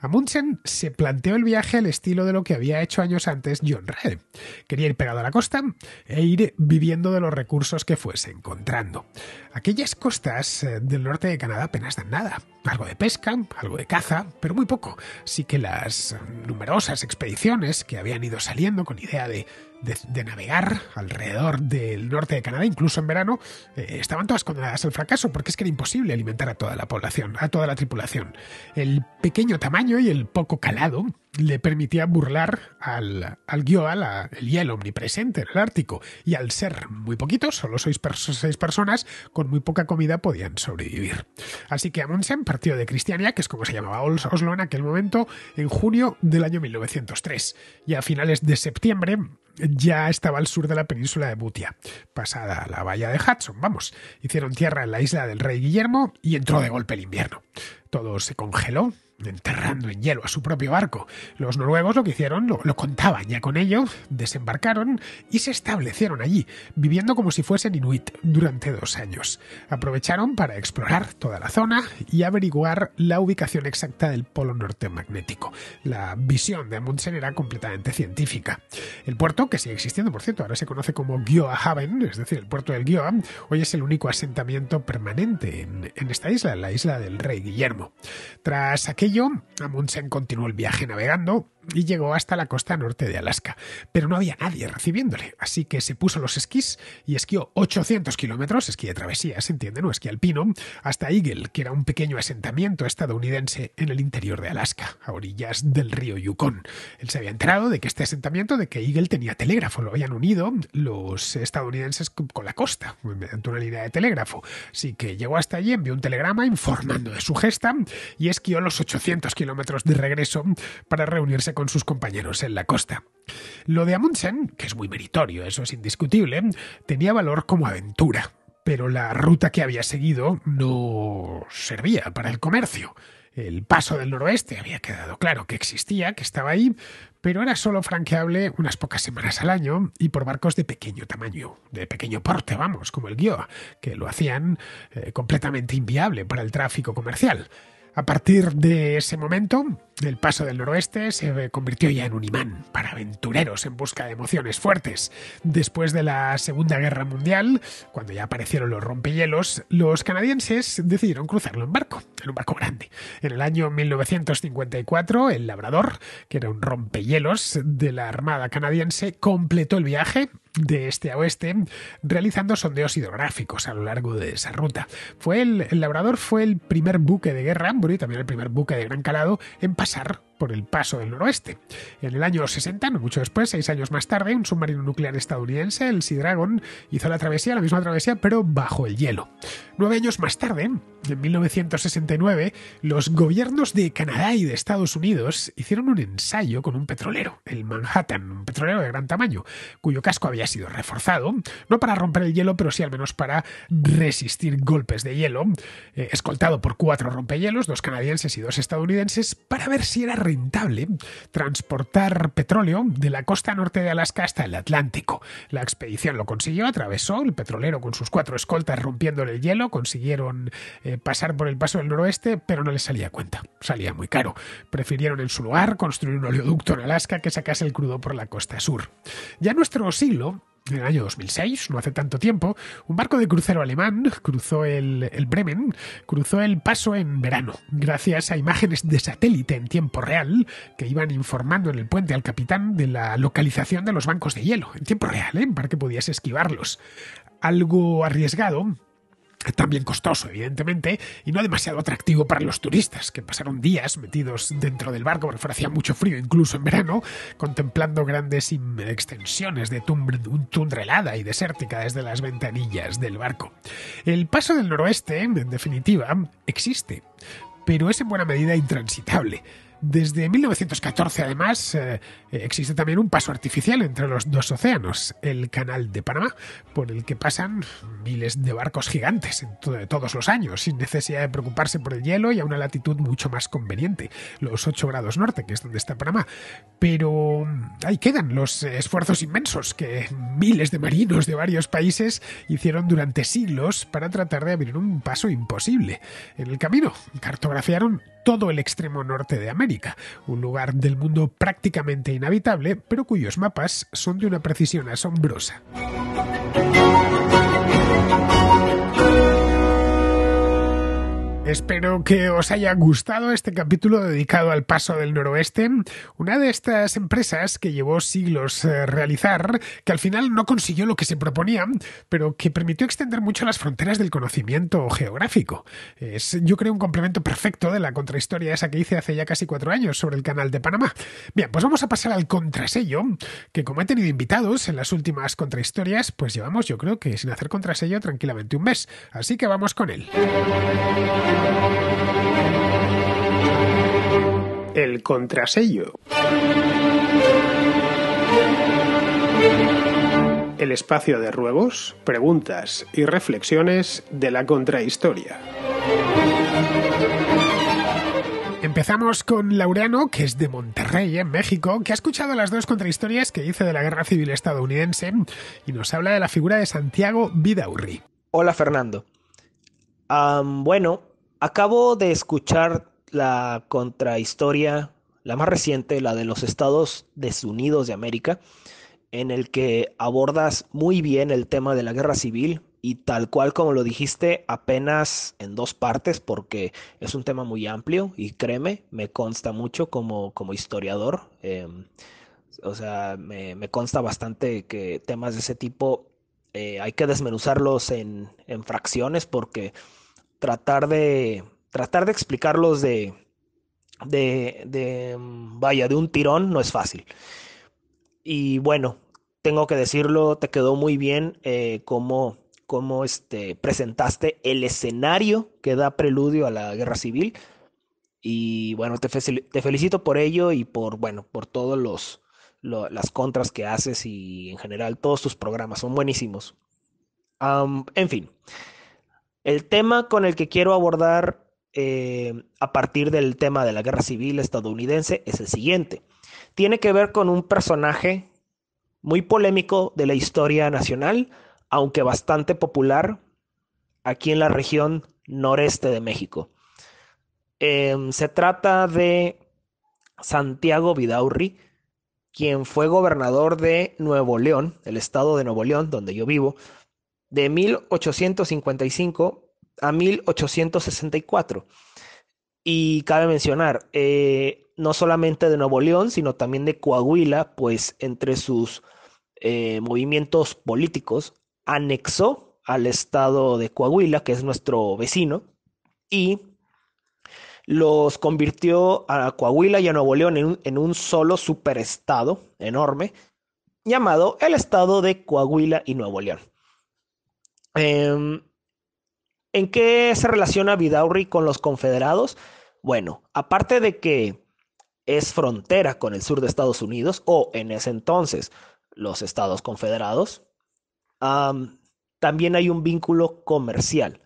Amundsen se planteó el viaje al estilo de lo que había hecho años antes John Rae. Quería ir pegado a la costa e ir viviendo de los recursos que fuese encontrando. Aquellas costas eh, del norte de Canadá apenas dan nada. Algo de pesca, algo de caza, pero muy poco. Así que las eh, numerosas expediciones que habían ido saliendo con idea de de, navegar alrededor del norte de Canadá, incluso en verano, eh, estaban todas condenadas al fracaso porque es que era imposible alimentar a toda la población, a toda la tripulación. El pequeño tamaño y el poco calado le permitía burlar al, al el hielo omnipresente en el Ártico, y al ser muy poquitos, solo seis personas, con muy poca comida podían sobrevivir. Así que Amundsen partió de Cristiania, que es como se llamaba Oslo en aquel momento, en junio del año 1903, y a finales de septiembre ya estaba al sur de la península de Butia, pasada la valla de Hudson, vamos. Hicieron tierra en la isla del rey Guillermo y entró de golpe el invierno. Todo se congeló enterrando en hielo a su propio barco. Los noruegos lo que hicieron, lo, contaban ya con ello, desembarcaron y se establecieron allí, viviendo como si fuesen inuit durante dos años. Aprovecharon para explorar toda la zona y averiguar la ubicación exacta del polo norte magnético. La visión de Amundsen era completamente científica. El puerto, que sigue existiendo por cierto, ahora se conoce como Haven, es decir, el puerto del Gioa hoy es el único asentamiento permanente en, en esta isla, la isla del Rey Guillermo. Tras aquella Amundsen continuó el viaje navegando y llegó hasta la costa norte de Alaska, pero no había nadie recibiéndole, así que se puso los esquís y esquió 800 kilómetros, esquí de travesía, se entiende, no esquí alpino, hasta Eagle, que era un pequeño asentamiento estadounidense en el interior de Alaska, a orillas del río Yukon. Él se había enterado de que este asentamiento, de que Eagle tenía telégrafo, lo habían unido los estadounidenses con la costa, mediante una línea de telégrafo. Así que llegó hasta allí, envió un telegrama informando de su gesta y esquió los 800 kilómetros de regreso para reunirse con sus compañeros en la costa. Lo de Amundsen, que es muy meritorio, eso es indiscutible, tenía valor como aventura, pero la ruta que había seguido no servía para el comercio. El paso del noroeste había quedado claro que existía, que estaba ahí, pero era solo franqueable unas pocas semanas al año y por barcos de pequeño tamaño, de pequeño porte, vamos, como el Guia, que lo hacían eh, completamente inviable para el tráfico comercial. A partir de ese momento, del paso del noroeste se convirtió ya en un imán para aventureros en busca de emociones fuertes. Después de la Segunda Guerra Mundial, cuando ya aparecieron los rompehielos, los canadienses decidieron cruzarlo en barco, en un barco grande. En el año 1954, el Labrador, que era un rompehielos de la Armada canadiense, completó el viaje de este a oeste, realizando sondeos hidrográficos a lo largo de esa ruta. Fue el, Labrador fue el primer buque de guerra, y también el primer buque de gran calado en pasar por el paso del noroeste. En el año 60, no mucho después, seis años más tarde, un submarino nuclear estadounidense, el Sea Dragon, hizo la travesía, la misma travesía, pero bajo el hielo. Nueve años más tarde, en 1969, los gobiernos de Canadá y de Estados Unidos hicieron un ensayo con un petrolero, el Manhattan, un petrolero de gran tamaño, cuyo casco había sido reforzado, no para romper el hielo, pero sí al menos para resistir golpes de hielo, eh, escoltado por cuatro rompehielos, dos canadienses y dos estadounidenses, para ver si era rentable transportar petróleo de la costa norte de Alaska hasta el Atlántico. La expedición lo consiguió, atravesó el petrolero con sus cuatro escoltas rompiendo el hielo, consiguieron eh, pasar por el paso del noroeste, pero no les salía cuenta, salía muy caro. Prefirieron en su lugar construir un oleoducto en Alaska que sacase el crudo por la costa sur. Ya nuestro siglo, en el año 2006, no hace tanto tiempo, un barco de crucero alemán cruzó el, Bremen, cruzó el paso en verano, gracias a imágenes de satélite en tiempo real que iban informando en el puente al capitán de la localización de los bancos de hielo, en tiempo real, ¿eh? para que podías esquivarlos. Algo arriesgado, también costoso, evidentemente, y no demasiado atractivo para los turistas, que pasaron días metidos dentro del barco, porque hacía mucho frío, incluso en verano, contemplando grandes extensiones de helada y desértica desde las ventanillas del barco. El paso del noroeste, en definitiva, existe, pero es en buena medida intransitable. Desde 1914, además, eh, existe también un paso artificial entre los dos océanos, el Canal de Panamá, por el que pasan miles de barcos gigantes todos los años, sin necesidad de preocuparse por el hielo y a una latitud mucho más conveniente, los 8 grados norte, que es donde está Panamá. Pero mm, ahí quedan los esfuerzos inmensos que miles de marinos de varios países hicieron durante siglos para tratar de abrir un paso imposible. En el camino cartografiaron todo el extremo norte de América, un lugar del mundo prácticamente inhabitable, pero cuyos mapas son de una precisión asombrosa. Espero que os haya gustado este capítulo dedicado al paso del noroeste, una de estas empresas que llevó siglos eh, realizar, que al final no consiguió lo que se proponía, pero que permitió extender mucho las fronteras del conocimiento geográfico. Es, yo creo, un complemento perfecto de la contrahistoria esa que hice hace ya casi cuatro años sobre el canal de Panamá. Bien, pues vamos a pasar al contrasello, que como he tenido invitados en las últimas contrahistorias, pues llevamos yo creo que sin hacer contrasello tranquilamente un mes, así que vamos con él. El contrasello. El espacio de ruegos, preguntas y reflexiones de la contrahistoria. Empezamos con Laureano, que es de Monterrey, en México, que ha escuchado las dos contrahistorias que hice de la Guerra Civil Estadounidense y nos habla de la figura de Santiago Vidaurri. Hola Fernando. bueno, Acabo de escuchar la contrahistoria, la más reciente, la de los Estados Desunidos de América, en el que abordas muy bien el tema de la guerra civil y tal cual como lo dijiste, apenas en dos partes porque es un tema muy amplio y créeme, me consta mucho como, como historiador. Em, o sea, me, consta bastante que temas de ese tipo eh, hay que desmenuzarlos en fracciones porque tratar de, tratar de explicarlos de, mm, vaya, de un tirón no es fácil. Y bueno, tengo que decirlo, te quedó muy bien eh, cómo, cómo este, presentaste el escenario que da preludio a la guerra civil. Y bueno, te, felicito por ello y por, bueno, por todos los, las contras que haces y en general todos tus programas son buenísimos. en fin, el tema con el que quiero abordar eh, a partir del tema de la guerra civil estadounidense es el siguiente. Tiene que ver con un personaje muy polémico de la historia nacional, aunque bastante popular aquí en la región noreste de México. Em, se trata de Santiago Vidaurri, quien fue gobernador de Nuevo León, el estado de Nuevo León, donde yo vivo, de 1855 a 1864. Y cabe mencionar, eh, no solamente de Nuevo León, sino también de Coahuila, pues entre sus eh, movimientos políticos anexó al estado de Coahuila, que es nuestro vecino, y los convirtió a Coahuila y a Nuevo León en un solo superestado enorme, llamado el estado de Coahuila y Nuevo León. Em, ¿En qué se relaciona Vidaurri con los confederados? Bueno, aparte de que es frontera con el sur de Estados Unidos, o en ese entonces los Estados Confederados, también hay un vínculo comercial.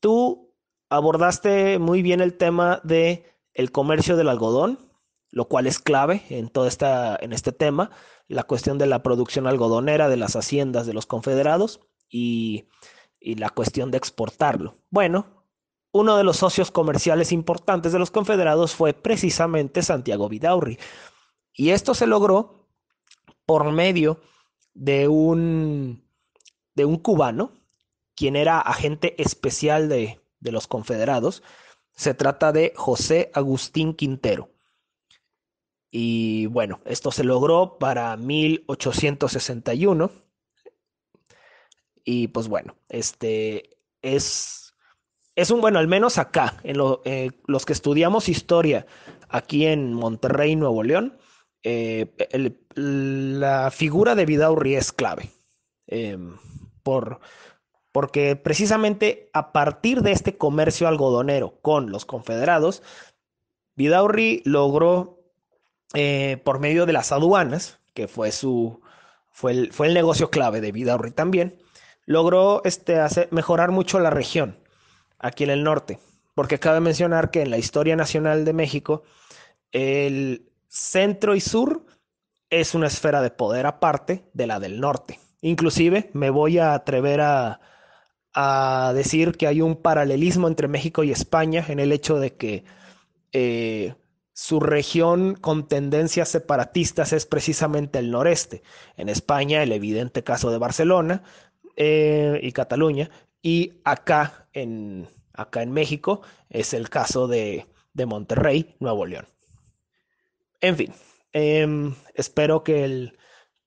Tú abordaste muy bien el tema de el comercio del algodón, lo cual es clave en todo esta, en este tema, la cuestión de la producción algodonera, de las haciendas de los confederados y, la cuestión de exportarlo. Bueno, uno de los socios comerciales importantes de los confederados fue precisamente Santiago Vidaurri. Y esto se logró por medio de un, de un cubano, quien era agente especial de, de los confederados. Se trata de José Agustín Quintero. Y bueno, esto se logró para 1861 y pues bueno, este es, es un bueno, al menos acá, en eh, los que estudiamos historia aquí en Monterrey, Nuevo León, eh, la figura de Vidaurri es clave. Eh, por, porque precisamente a partir de este comercio algodonero con los confederados, Vidaurri logró, por medio de las aduanas, que fue su fue el, fue el negocio clave de Vidaurri también, logró este, hacer, mejorar mucho la región, aquí en el norte, porque cabe mencionar que en la historia nacional de México, el centro y sur es una esfera de poder aparte de la del norte. Inclusive me voy a atrever a, decir que hay un paralelismo entre México y España en el hecho de que eh, su región con tendencias separatistas es precisamente el noreste. En España, el evidente caso de Barcelona, eh, y Cataluña. Y acá en, acá en México es el caso de, Monterrey, Nuevo León. En fin, em, espero que,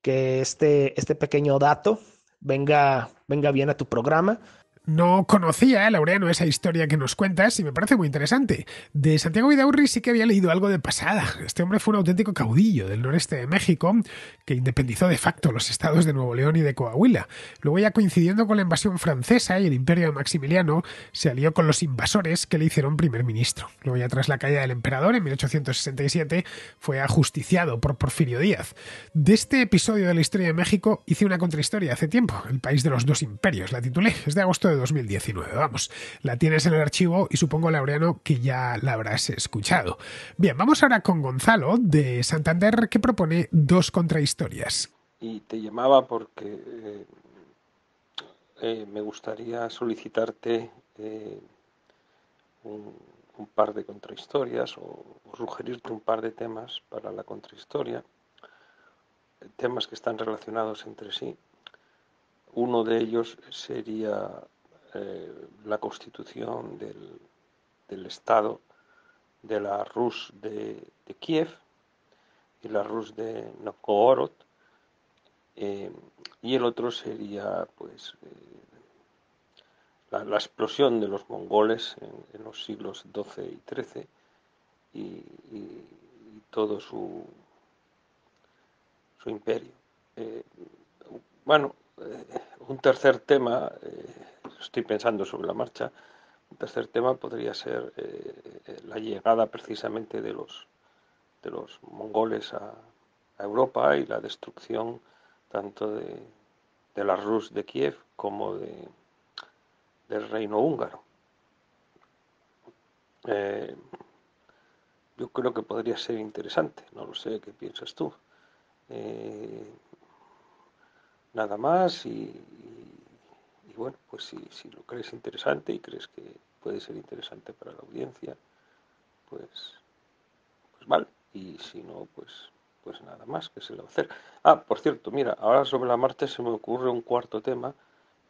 este, este pequeño dato venga, venga bien a tu programa. No conocía, eh, Laureano, esa historia que nos cuentas y me parece muy interesante. De Santiago Vidaurri sí que había leído algo de pasada. Este hombre fue un auténtico caudillo del noreste de México que independizó de facto los estados de Nuevo León y de Coahuila. Luego ya coincidiendo con la invasión francesa y el imperio de Maximiliano, se alió con los invasores que le hicieron primer ministro. Luego ya tras la caída del emperador en 1867 fue ajusticiado por Porfirio Díaz. De este episodio de la historia de México hice una contrahistoria hace tiempo, El país de los dos imperios, la titulé. Es de agosto de 2019. Vamos, la tienes en el archivo y supongo, Laureano, que ya la habrás escuchado. Bien, vamos ahora con Gonzalo de Santander que propone dos contrahistorias. Y te llamaba porque eh, eh, me gustaría solicitarte eh, un par de contrahistorias o sugerirte un par de temas para la contrahistoria, temas que están relacionados entre sí. Uno de ellos sería eh, la constitución del, Estado de la Rus de, Kiev y la Rus de Novgorod, eh, y el otro sería pues eh, la, explosión de los mongoles en, los siglos XII y XIII y, todo su, su imperio. bueno, eh, un tercer tema, eh, estoy pensando sobre la marcha, un tercer tema podría ser eh, la llegada precisamente de los, de los mongoles a, Europa y la destrucción tanto de, de la Rus de Kiev como de, del reino húngaro. yo creo que podría ser interesante, no lo sé, ¿qué piensas tú? nada más y, bueno, pues si, si, lo crees interesante y crees que puede ser interesante para la audiencia, pues, pues vale, y si no, pues, pues nada más que se lo va a hacer. Ah, por cierto, mira, ahora sobre la Marte se me ocurre un cuarto tema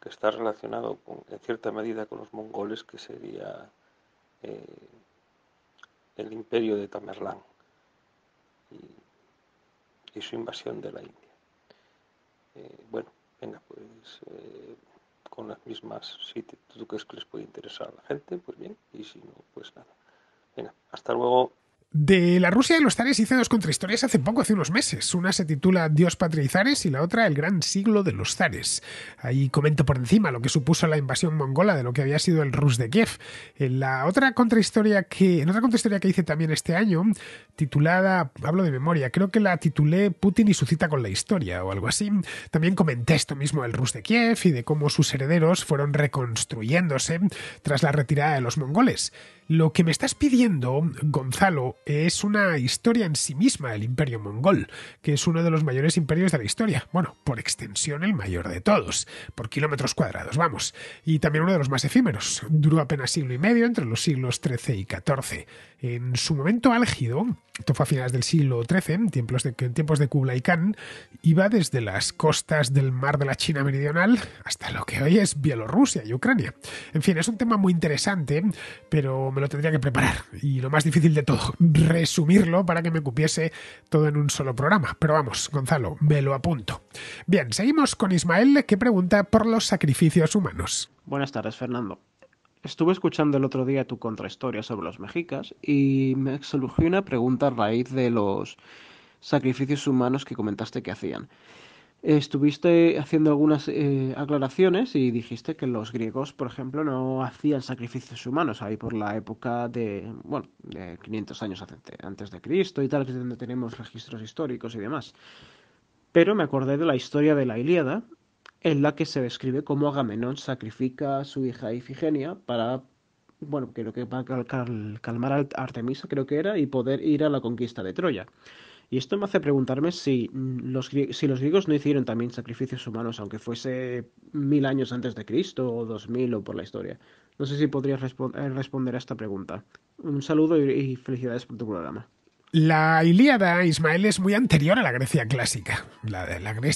que está relacionado con, en cierta medida con los mongoles, que sería eh, el imperio de Tamerlán y, y su invasión de la India. Eh, bueno, venga, pues eh, con las mismas, si tú crees que les puede interesar a la gente, pues bien, y si no, pues nada. Venga, hasta luego. De la Rusia de los Zares hice dos contrahistorias hace poco, hace unos meses. Una se titula Dios, Patria y Zares y la otra El Gran Siglo de los Zares. Ahí comento por encima lo que supuso la invasión mongola de lo que había sido el Rus de Kiev. En la otra contrahistoria que, en otra contrahistoria que hice también este año, titulada, hablo de memoria, creo que la titulé Putin y su cita con la historia o algo así, también comenté esto mismo del Rus de Kiev y de cómo sus herederos fueron reconstruyéndose tras la retirada de los mongoles. Lo que me estás pidiendo, Gonzalo, es una historia en sí misma, el imperio mongol, que es uno de los mayores imperios de la historia. Bueno, por extensión el mayor de todos, por kilómetros cuadrados, vamos. Y también uno de los más efímeros. Duró apenas siglo y medio entre los siglos XIII y XIV. En su momento álgido, esto fue a finales del siglo XIII, tiempos en tiempos de Kublai Khan, iba desde las costas del mar de la China Meridional hasta lo que hoy es Bielorrusia y Ucrania. En fin, es un tema muy interesante, pero me lo tendría que preparar. Y lo más difícil de todo, resumirlo para que me cupiese todo en un solo programa. Pero vamos, Gonzalo, me lo apunto. Bien, seguimos con Ismael que pregunta por los sacrificios humanos. Buenas tardes, Fernando. Estuve escuchando el otro día tu contrahistoria sobre los mexicas y me surgió una pregunta a raíz de los sacrificios humanos que comentaste que hacían estuviste haciendo algunas eh, aclaraciones y dijiste que los griegos, por ejemplo, no hacían sacrificios humanos ahí por la época de, bueno, de 500 años antes de Cristo y tal, que es donde tenemos registros históricos y demás. Pero me acordé de la historia de la Ilíada, en la que se describe cómo Agamenón sacrifica a su hija Ifigenia para, bueno, creo que para calmar a Artemisa, creo que era, y poder ir a la conquista de Troya. Y esto me hace preguntarme si mm, los, si los griegos no hicieron también sacrificios humanos, aunque fuese mil años antes de Cristo o dos mil o por la historia. No sé si podrías eh, responder a esta pregunta. Un saludo y felicidades por tu programa. La Ilíada, Ismael, es muy anterior a la Grecia clásica.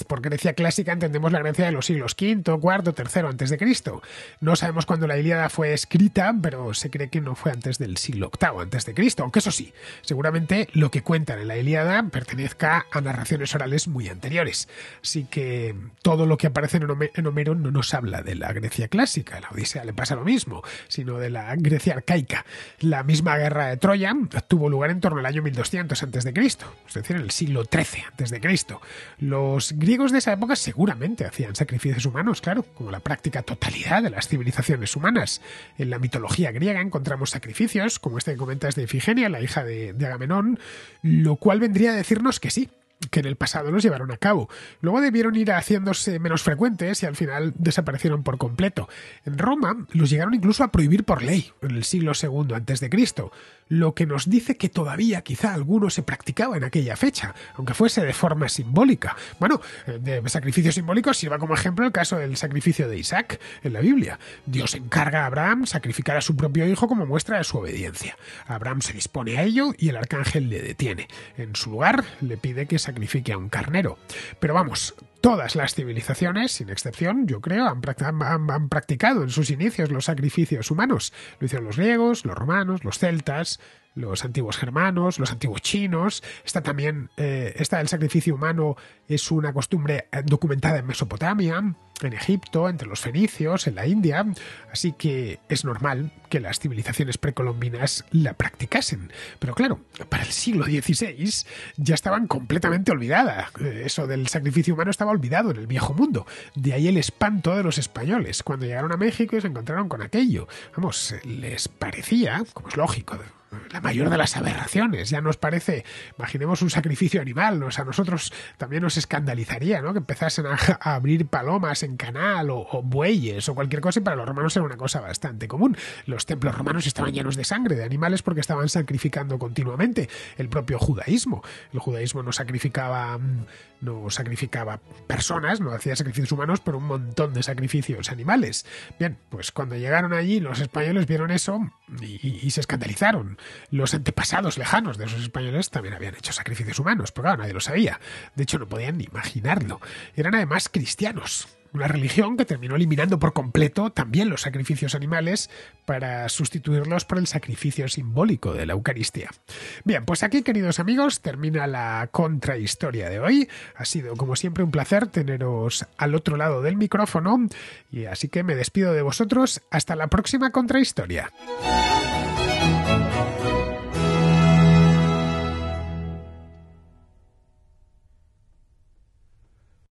por Grecia clásica entendemos la Grecia de los siglos V, IV, III antes de Cristo. No sabemos cuándo la Ilíada fue escrita, pero se cree que no fue antes del siglo VIII antes de Cristo. Aunque eso sí, seguramente lo que cuentan en la Ilíada pertenezca a narraciones orales muy anteriores. Así que todo lo que aparece en Homero no nos habla de la Grecia clásica. la Odisea le pasa lo mismo, sino de la Grecia arcaica. La misma guerra de Troya tuvo lugar en torno al año 1200 antes de Cristo, es decir, en el siglo XIII Cristo, Los griegos de esa época seguramente hacían sacrificios humanos, claro, como la práctica totalidad de las civilizaciones humanas. En la mitología griega encontramos sacrificios, como este que comentas de Ifigenia, la hija de, de Agamenón, lo cual vendría a decirnos que sí, que en el pasado los llevaron a cabo. Luego debieron ir haciéndose menos frecuentes y al final desaparecieron por completo. En Roma los llegaron incluso a prohibir por ley, en el siglo II a.C., lo que nos dice que todavía quizá alguno se practicaba en aquella fecha, aunque fuese de forma simbólica. Bueno, eh, de sacrificio simbólico sirva como ejemplo el caso del sacrificio de Isaac en la Biblia. Dios encarga a Abraham sacrificar a su propio hijo como muestra de su obediencia. Abraham se dispone a ello y el arcángel le detiene. En su lugar, le pide que esa sacrifique a un carnero. Pero vamos, todas las civilizaciones, sin excepción, yo creo, han, han, practicado en sus inicios los sacrificios humanos. Lo hicieron los griegos, los romanos, los celtas, los antiguos germanos, los antiguos chinos. Está también eh, está el sacrificio humano es una costumbre eh, documentada en Mesopotamia, en Egipto, entre los fenicios, en la India. Así que es normal que las civilizaciones precolombinas la practicasen. Pero claro, para el siglo XVI ya estaban completamente olvidadas. Eh, eso del sacrificio humano estaba olvidado en el viejo mundo. De ahí el espanto de los españoles cuando llegaron a México y se encontraron con aquello. Vamos, les parecía, como es lógico, la mayor de las aberraciones. Ya nos parece, imaginemos un sacrificio animal, a nosotros también nos escandalizaría, ¿no? Que empezasen a, abrir palomas en canal o, o, bueyes o cualquier cosa, y para los romanos era una cosa bastante común. Los templos romanos estaban llenos de sangre de animales porque estaban sacrificando continuamente el propio judaísmo. El judaísmo no sacrificaba mm, no sacrificaba personas, no hacía sacrificios humanos, pero un montón de sacrificios animales. Bien, pues cuando llegaron allí los españoles vieron eso y, se escandalizaron. Los antepasados lejanos de esos españoles también habían hecho sacrificios humanos, pero claro, nadie lo sabía. De hecho, no podían ni imaginarlo. Eran además cristianos una religión que terminó eliminando por completo también los sacrificios animales para sustituirlos por el sacrificio simbólico de la Eucaristía. Bien, pues aquí, queridos amigos, termina la contrahistoria de hoy. Ha sido, como siempre, un placer teneros al otro lado del micrófono y así que me despido de vosotros. Hasta la próxima contrahistoria.